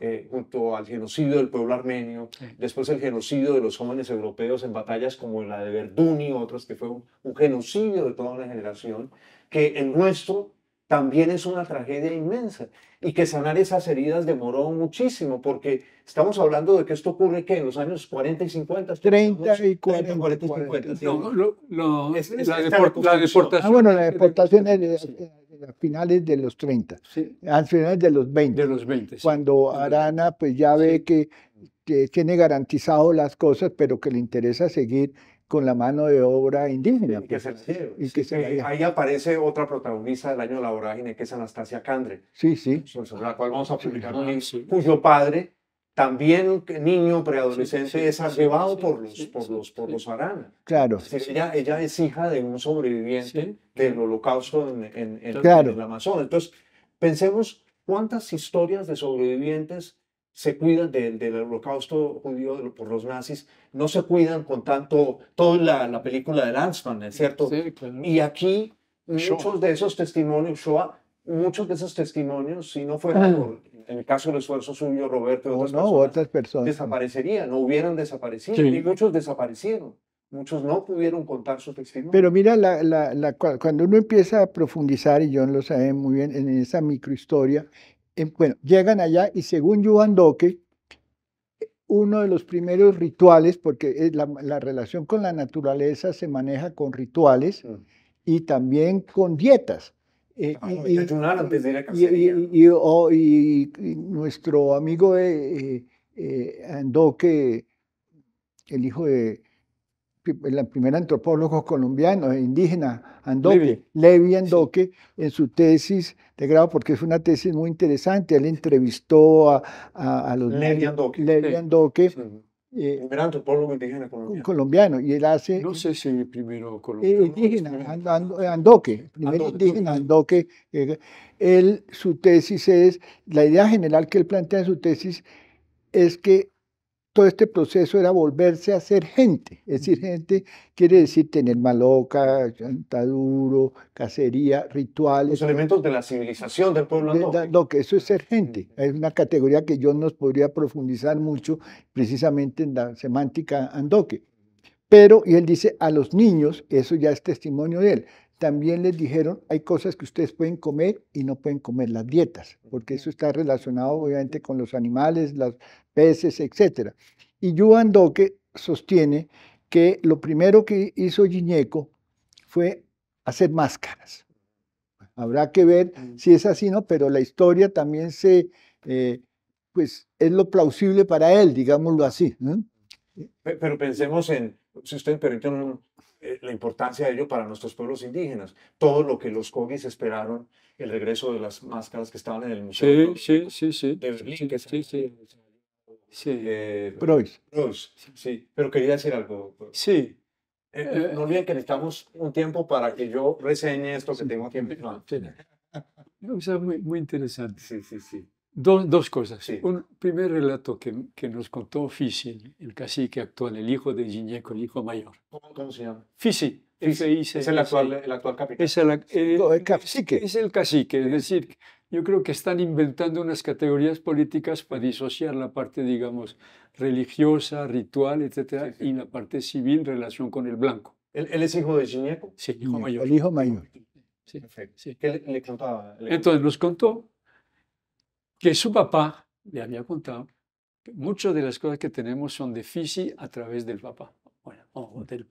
eh, junto al genocidio del pueblo armenio, después el genocidio de los jóvenes europeos en batallas como la de y otras que fue un, genocidio de toda una generación, que en nuestro también es una tragedia inmensa y que sanar esas heridas demoró muchísimo porque estamos hablando de que esto ocurre que en los años 40 y 50 30 y 40, 40 y 50 no, la, deportación ah bueno la deportación es, a finales de los 30, sí. a finales de los 20. Cuando Arana pues ya ve que, tiene garantizado las cosas, pero que le interesa seguir con la mano de obra indígena. Pues, y ahí aparece otra protagonista del año de la vorágine, que es Anastasia Candre. Sí, sí. Sobre la cual vamos a publicar un ah, cuyo padre también niño preadolescente es arrebado por los por los por los Claro. ella, es hija de un sobreviviente del holocausto en, en, en, Entonces, pensemos cuántas historias de sobrevivientes se cuidan del, holocausto judío por los nazis, no se cuidan con tanto, toda la, película de Lanzmann, ¿es cierto? Y aquí muchos de esos testimonios, Shoah, muchos de esos testimonios, si no fuera... Ah en el caso los esfuerzos suyo, Roberto, otras, no, personas, otras personas desaparecerían, no hubieran desaparecido. Y muchos desaparecieron. Muchos no pudieron contar su testimonio. Pero mira, la, cuando uno empieza a profundizar, y yo lo sabía muy bien, en esa microhistoria, en, bueno, llegan allá y según Juan Doque, uno de los primeros rituales, porque eh, la, relación con la naturaleza se maneja con rituales mm. y también con dietas. Eh, ah, oh, y, nuestro amigo Andoque, eh, eh, el hijo de el primer antropólogo colombiano, e indígena, Andoque, Levi, Andoque, en su tesis de grado, porque es una tesis muy interesante, él entrevistó a, los... Levi Andoque. Eh, indígena colombiano. y él hace... No sé si primero colombiano. indígena, Andoque, Primero indígena, Andoque. Eh, él, su tesis es, la idea general que él plantea en su tesis es que todo este proceso era volverse a ser gente. Es decir, gente quiere decir tener maloca, duro, cacería, rituales. Los elementos de la civilización del pueblo andoque. que eso es ser gente. Es una categoría que yo nos podría profundizar mucho precisamente en la semántica andoque. Pero, y él dice, a los niños, eso ya es testimonio de él, también les dijeron, hay cosas que ustedes pueden comer y no pueden comer, las dietas, porque eso está relacionado obviamente con los animales, los peces, etc. Y Yuan Doque sostiene que lo primero que hizo Giñeco fue hacer máscaras. Habrá que ver mm. si es así, ¿no? Pero la historia también se, eh, pues, es lo plausible para él, digámoslo así. Pero pensemos en, si ustedes permiten, eh, la importancia de ello para nuestros pueblos indígenas. Todo lo que los cogis esperaron, el regreso de las máscaras que estaban en el museo. Sí, sí, sí, sí. De Berlín, sí, sí. Sí. Eh, sí. Pero quería decir algo. Sí. Eh, no olviden que necesitamos un tiempo para que yo reseñe esto que tengo aquí en mi O muy, muy interesante. Sí, sí, sí. Dos, dos cosas. Un primer relato que, que nos contó Fisi, el cacique actual, el hijo de Gineco, el hijo mayor. ¿Cómo se llama? Fisi. Es, es el actual, el actual Es eh, el, cacique. Es el cacique, es decir, yo creo que están inventando unas categorías políticas para disociar la parte, digamos, religiosa, ritual, etcétera, y la parte civil en relación con el blanco. ¿Él, es hijo de Gineco? Sí, hijo mayor. El hijo mayor. Sí, Perfecto. sí. ¿Qué le, contaba? Entonces nos contó que su papá le había contado que muchas de las cosas que tenemos son de Fisi a través del papá. Bueno, o mm. del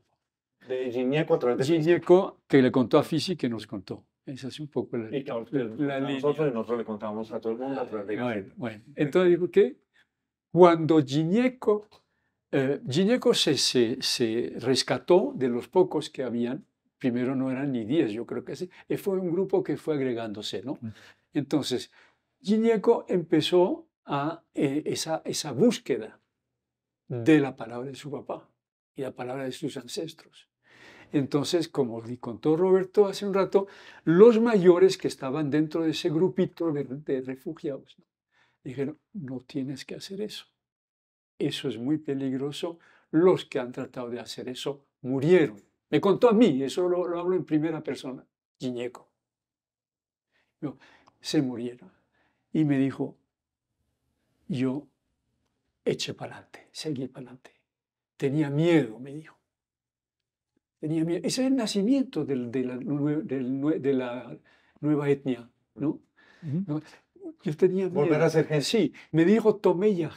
de Gineco a través de Gineco, que le contó a Fisi que nos contó. Esa es un poco la, nosotros, nosotros le contamos a todo el mundo a través de bueno, bueno, entonces digo que cuando Gineco, eh, se, se, rescató de los pocos que habían, primero no eran ni 10, yo creo que sí, fue un grupo que fue agregándose, ¿no? Mm. Entonces, Gineco empezó a eh, esa, búsqueda mm. de la palabra de su papá y la palabra de sus ancestros. Entonces, como le contó Roberto hace un rato, los mayores que estaban dentro de ese grupito de, refugiados dijeron, no tienes que hacer eso. Eso es muy peligroso. Los que han tratado de hacer eso murieron. Me contó a mí, eso lo, hablo en primera persona, Gineco. No, se murieron y me dijo, yo eché para adelante, seguí para adelante. Tenía miedo, me dijo. Tenía miedo. Ese es el nacimiento de, la, de, la, nueva etnia, ¿no? Yo tenía miedo. Volver a ser Sí, me dijo tomé ya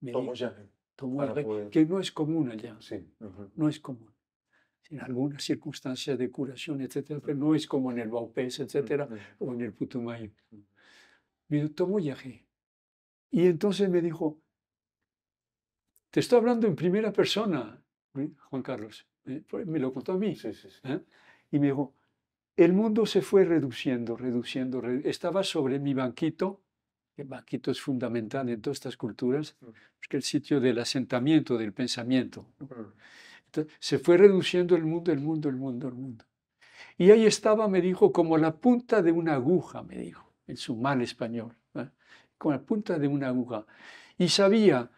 Me Tomo ya Tomo que no es común allá. Sí. No es común. En algunas circunstancias de curación, etcétera, pero no es como en el Baupés, etcétera, o en el Putumayo. Y entonces me dijo, te estoy hablando en primera persona, ¿eh? Juan Carlos. ¿eh? Pues me lo contó a mí. ¿eh? Y me dijo, el mundo se fue reduciendo, reduciendo. Estaba sobre mi banquito, el banquito es fundamental en todas estas culturas, porque es el sitio del asentamiento, del pensamiento. se fue reduciendo el mundo, el mundo, el mundo, el mundo. Y ahí estaba, me dijo, como la punta de una aguja, me dijo en su mal español, ¿eh? con la punta de una aguja. Y sabía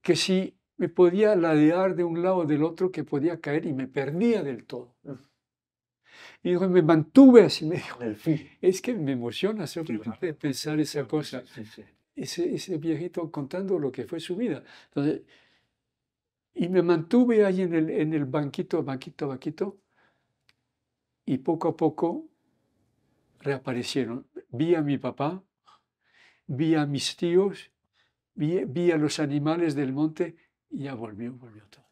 que si me podía ladear de un lado o del otro, que podía caer y me perdía del todo. Y me mantuve así, me dijo, es que me emociona pensar esa cosa. Ese, viejito contando lo que fue su vida. Entonces, y me mantuve ahí en el, en el banquito, banquito, banquito. Y poco a poco reaparecieron. Vi a mi papá, vi a mis tíos, vi, a los animales del monte y ya volvió, volvió todo.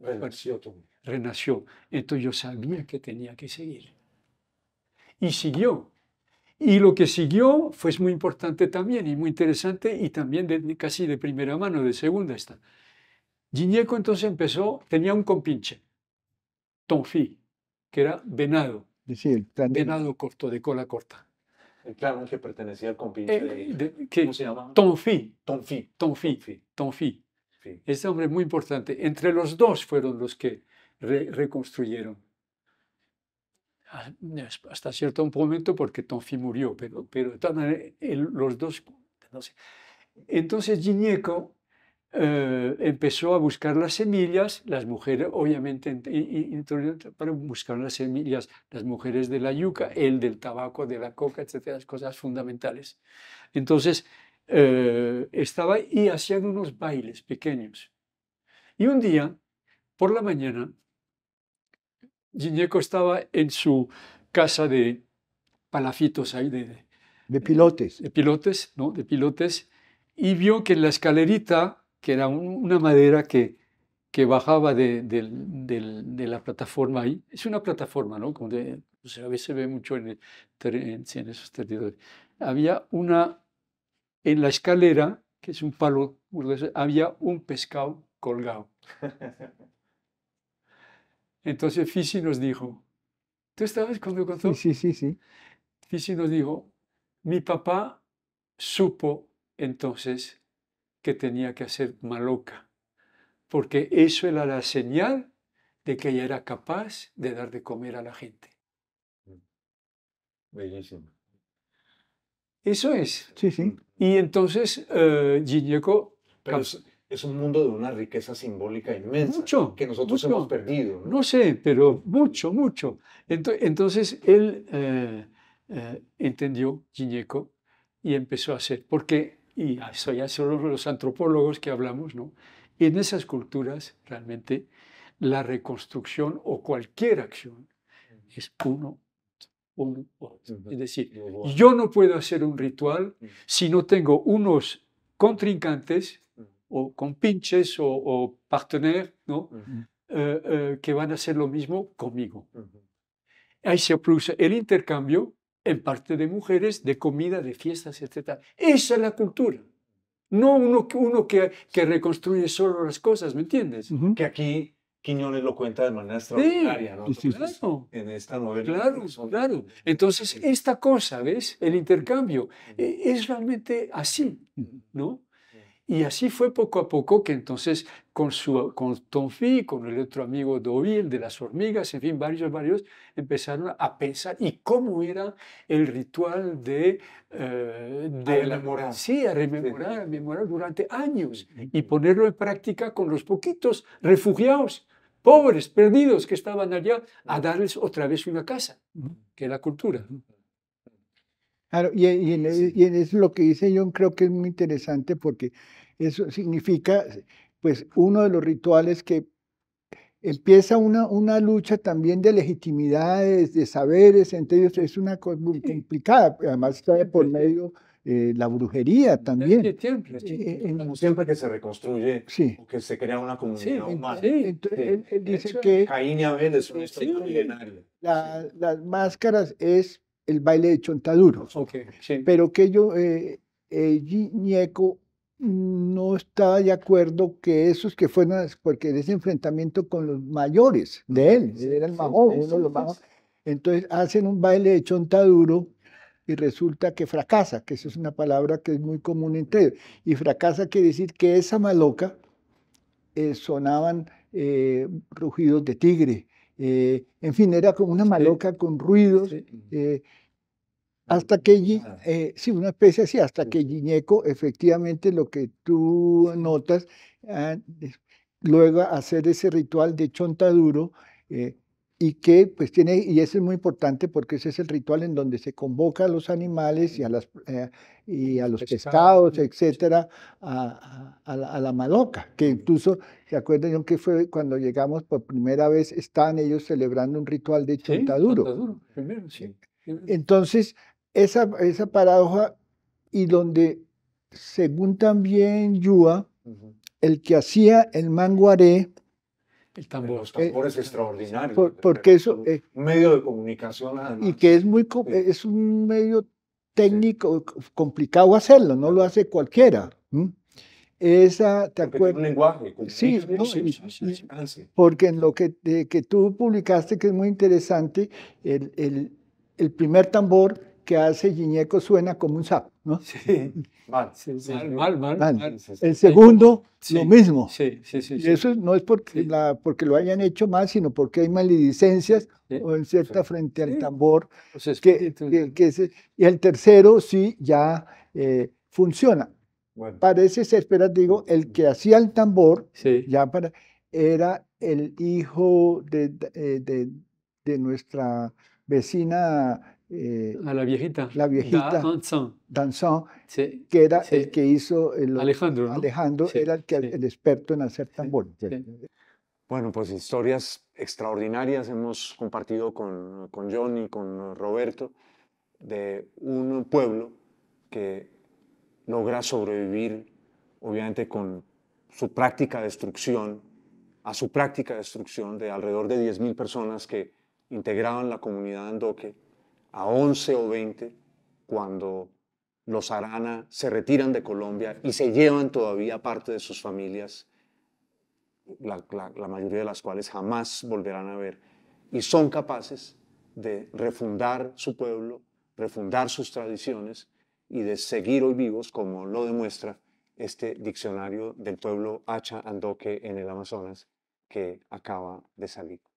Renació todo. Renació. Entonces yo sabía que tenía que seguir. Y siguió. Y lo que siguió fue muy importante también y muy interesante y también casi de primera mano, de segunda está. Giñeco entonces empezó, tenía un compinche, Tonfi, que era venado el nado Venado corto, de cola corta. Eh, claro, que pertenecía al compinche eh, de, ¿Cómo se llama? Tonfi. Tonfi. Tonfi. Tonfi. hombre muy importante. Entre los dos fueron los que reconstruyeron. Ah, hasta cierto momento, porque Tonfi murió, pero, pero los dos. Entonces, Giñeco eh, empezó a buscar las semillas, las mujeres, obviamente, para buscar las semillas, las mujeres de la yuca, el del tabaco, de la coca, etcétera, las cosas fundamentales. Entonces, eh, estaba y hacían unos bailes pequeños. Y un día, por la mañana, Giñeco estaba en su casa de palafitos ahí, de pilotes. De pilotes, ¿no? De pilotes. Y vio que en la escalerita que era una madera que, que bajaba de, la plataforma ahí. Es una plataforma, ¿no? Pues, a veces se ve mucho en, en, esos territorios. Había una, en la escalera, que es un palo, había un pescado colgado. Entonces Fisi nos dijo, ¿tú estabas cuando contó? Sí, sí, sí, sí. Fisi nos dijo, mi papá supo entonces que tenía que hacer Maloca, porque eso era la señal de que ella era capaz de dar de comer a la gente. Mm. Bellísimo. Eso es. Sí, sí. Y entonces uh, Pero Es, un mundo de una riqueza simbólica inmensa. Que nosotros hemos perdido. ¿no? sé, pero mucho, mucho. Entonces él eh, eh, entendió giñeco y empezó a hacer. Porque y eso ya son los antropólogos que hablamos, ¿no? En esas culturas realmente la reconstrucción o cualquier acción es uno, uno, otro. Es decir, yo no puedo hacer un ritual si no tengo unos contrincantes o compinches o, o ¿no? Eh, eh, que van a hacer lo mismo conmigo. Ahí se produce el intercambio en parte de mujeres, de comida, de fiestas, etc. Esa es la cultura. No uno, uno que, que reconstruye solo las cosas, ¿me entiendes? Que aquí Quiñones lo cuenta de manera extraordinaria, ¿no? claro. En esta novela. Claro, claro. Entonces, esta cosa, ¿ves? El intercambio eh, es realmente así, ¿no? Y así fue poco a poco que entonces con, su, con Tonfi, con el otro amigo Dovil de las hormigas, en fin, varios, varios, empezaron a pensar y cómo era el ritual de... Eh, de la, rememorar. sí, a rememorar, a durante años y ponerlo en práctica con los poquitos refugiados, pobres, perdidos que estaban allá, a darles otra vez una casa, que es la cultura. Claro, y, y, en, e, lo que dice John creo que es muy interesante porque eso significa, pues, uno de los rituales que empieza una, una lucha también de legitimidades, de saberes, entre ellos es una cosa muy complicada, además está por medio eh, la brujería también. Eh, eh, siempre, que se reconstruye, que se crea una comunidad humana. Entonces, él, dice que... Caín y Abel es una historia milenaria. las máscaras es el baile de Chontaduro, Pero que yo, eh, eh, no está de acuerdo que esos que fueron, porque en ese enfrentamiento con los mayores de él, era el uno los Entonces hacen un baile de chontaduro y resulta que fracasa, que eso es una palabra que es muy común entre ellos. Y fracasa quiere decir que esa maloca eh, sonaban eh, rugidos de tigre, eh, en fin, era como una maloca con ruidos. Eh, hasta que, eh, sí, una especie así, hasta que Giñeco, efectivamente, lo que tú notas, ah, luego hacer ese ritual de chontaduro, eh, y que pues tiene, y ese es muy importante porque ese es el ritual en donde se convoca a los animales y a, las, eh, y a los pescados, etcétera, a, la, maloca, que incluso, ¿se acuerdan que fue cuando llegamos por primera vez, estaban ellos celebrando un ritual de chontaduro? Eh, entonces, esa, esa paradoja y donde, según también Yua, el que hacía el manguaré el tambor. Los eh, tambores extraordinarios. porque eso... Eh, un medio de comunicación Y que es, muy, es un medio técnico complicado hacerlo, no lo hace cualquiera. Esa, ¿te acuerdas? Un lenguaje. Sí, sí, porque en lo que, que tú publicaste, que es muy interesante, el, el, el primer tambor que hace Giñeco suena como un sapo. ¿no? mal. mal, El segundo, lo mismo. Sí, sí, sí. eso no es porque, porque lo hayan hecho mal, sino porque hay maledicencias o en cierta frente al tambor. que, que, y el tercero sí ya eh, funciona. Parece ser, espera, digo, el que hacía el tambor ya para, era el hijo de eh, nuestra vecina eh, a la viejita. La viejita. Danzón. que era el que hizo. El, Alejandro. Alejandro era el, experto en hacer tambor. Bueno, pues historias extraordinarias hemos compartido con, con John y con Roberto de un pueblo que logra sobrevivir, obviamente, con su práctica de destrucción, a su práctica de destrucción de alrededor de 10.000 personas que integraban la comunidad andoque a 11 o 20 cuando los Arana se retiran de Colombia y se llevan todavía parte de sus familias, la, mayoría de las cuales jamás volverán a ver, y son capaces de refundar su pueblo, refundar sus tradiciones y de seguir hoy vivos, como lo demuestra este diccionario del pueblo Hacha Andoque en el Amazonas que acaba de salir.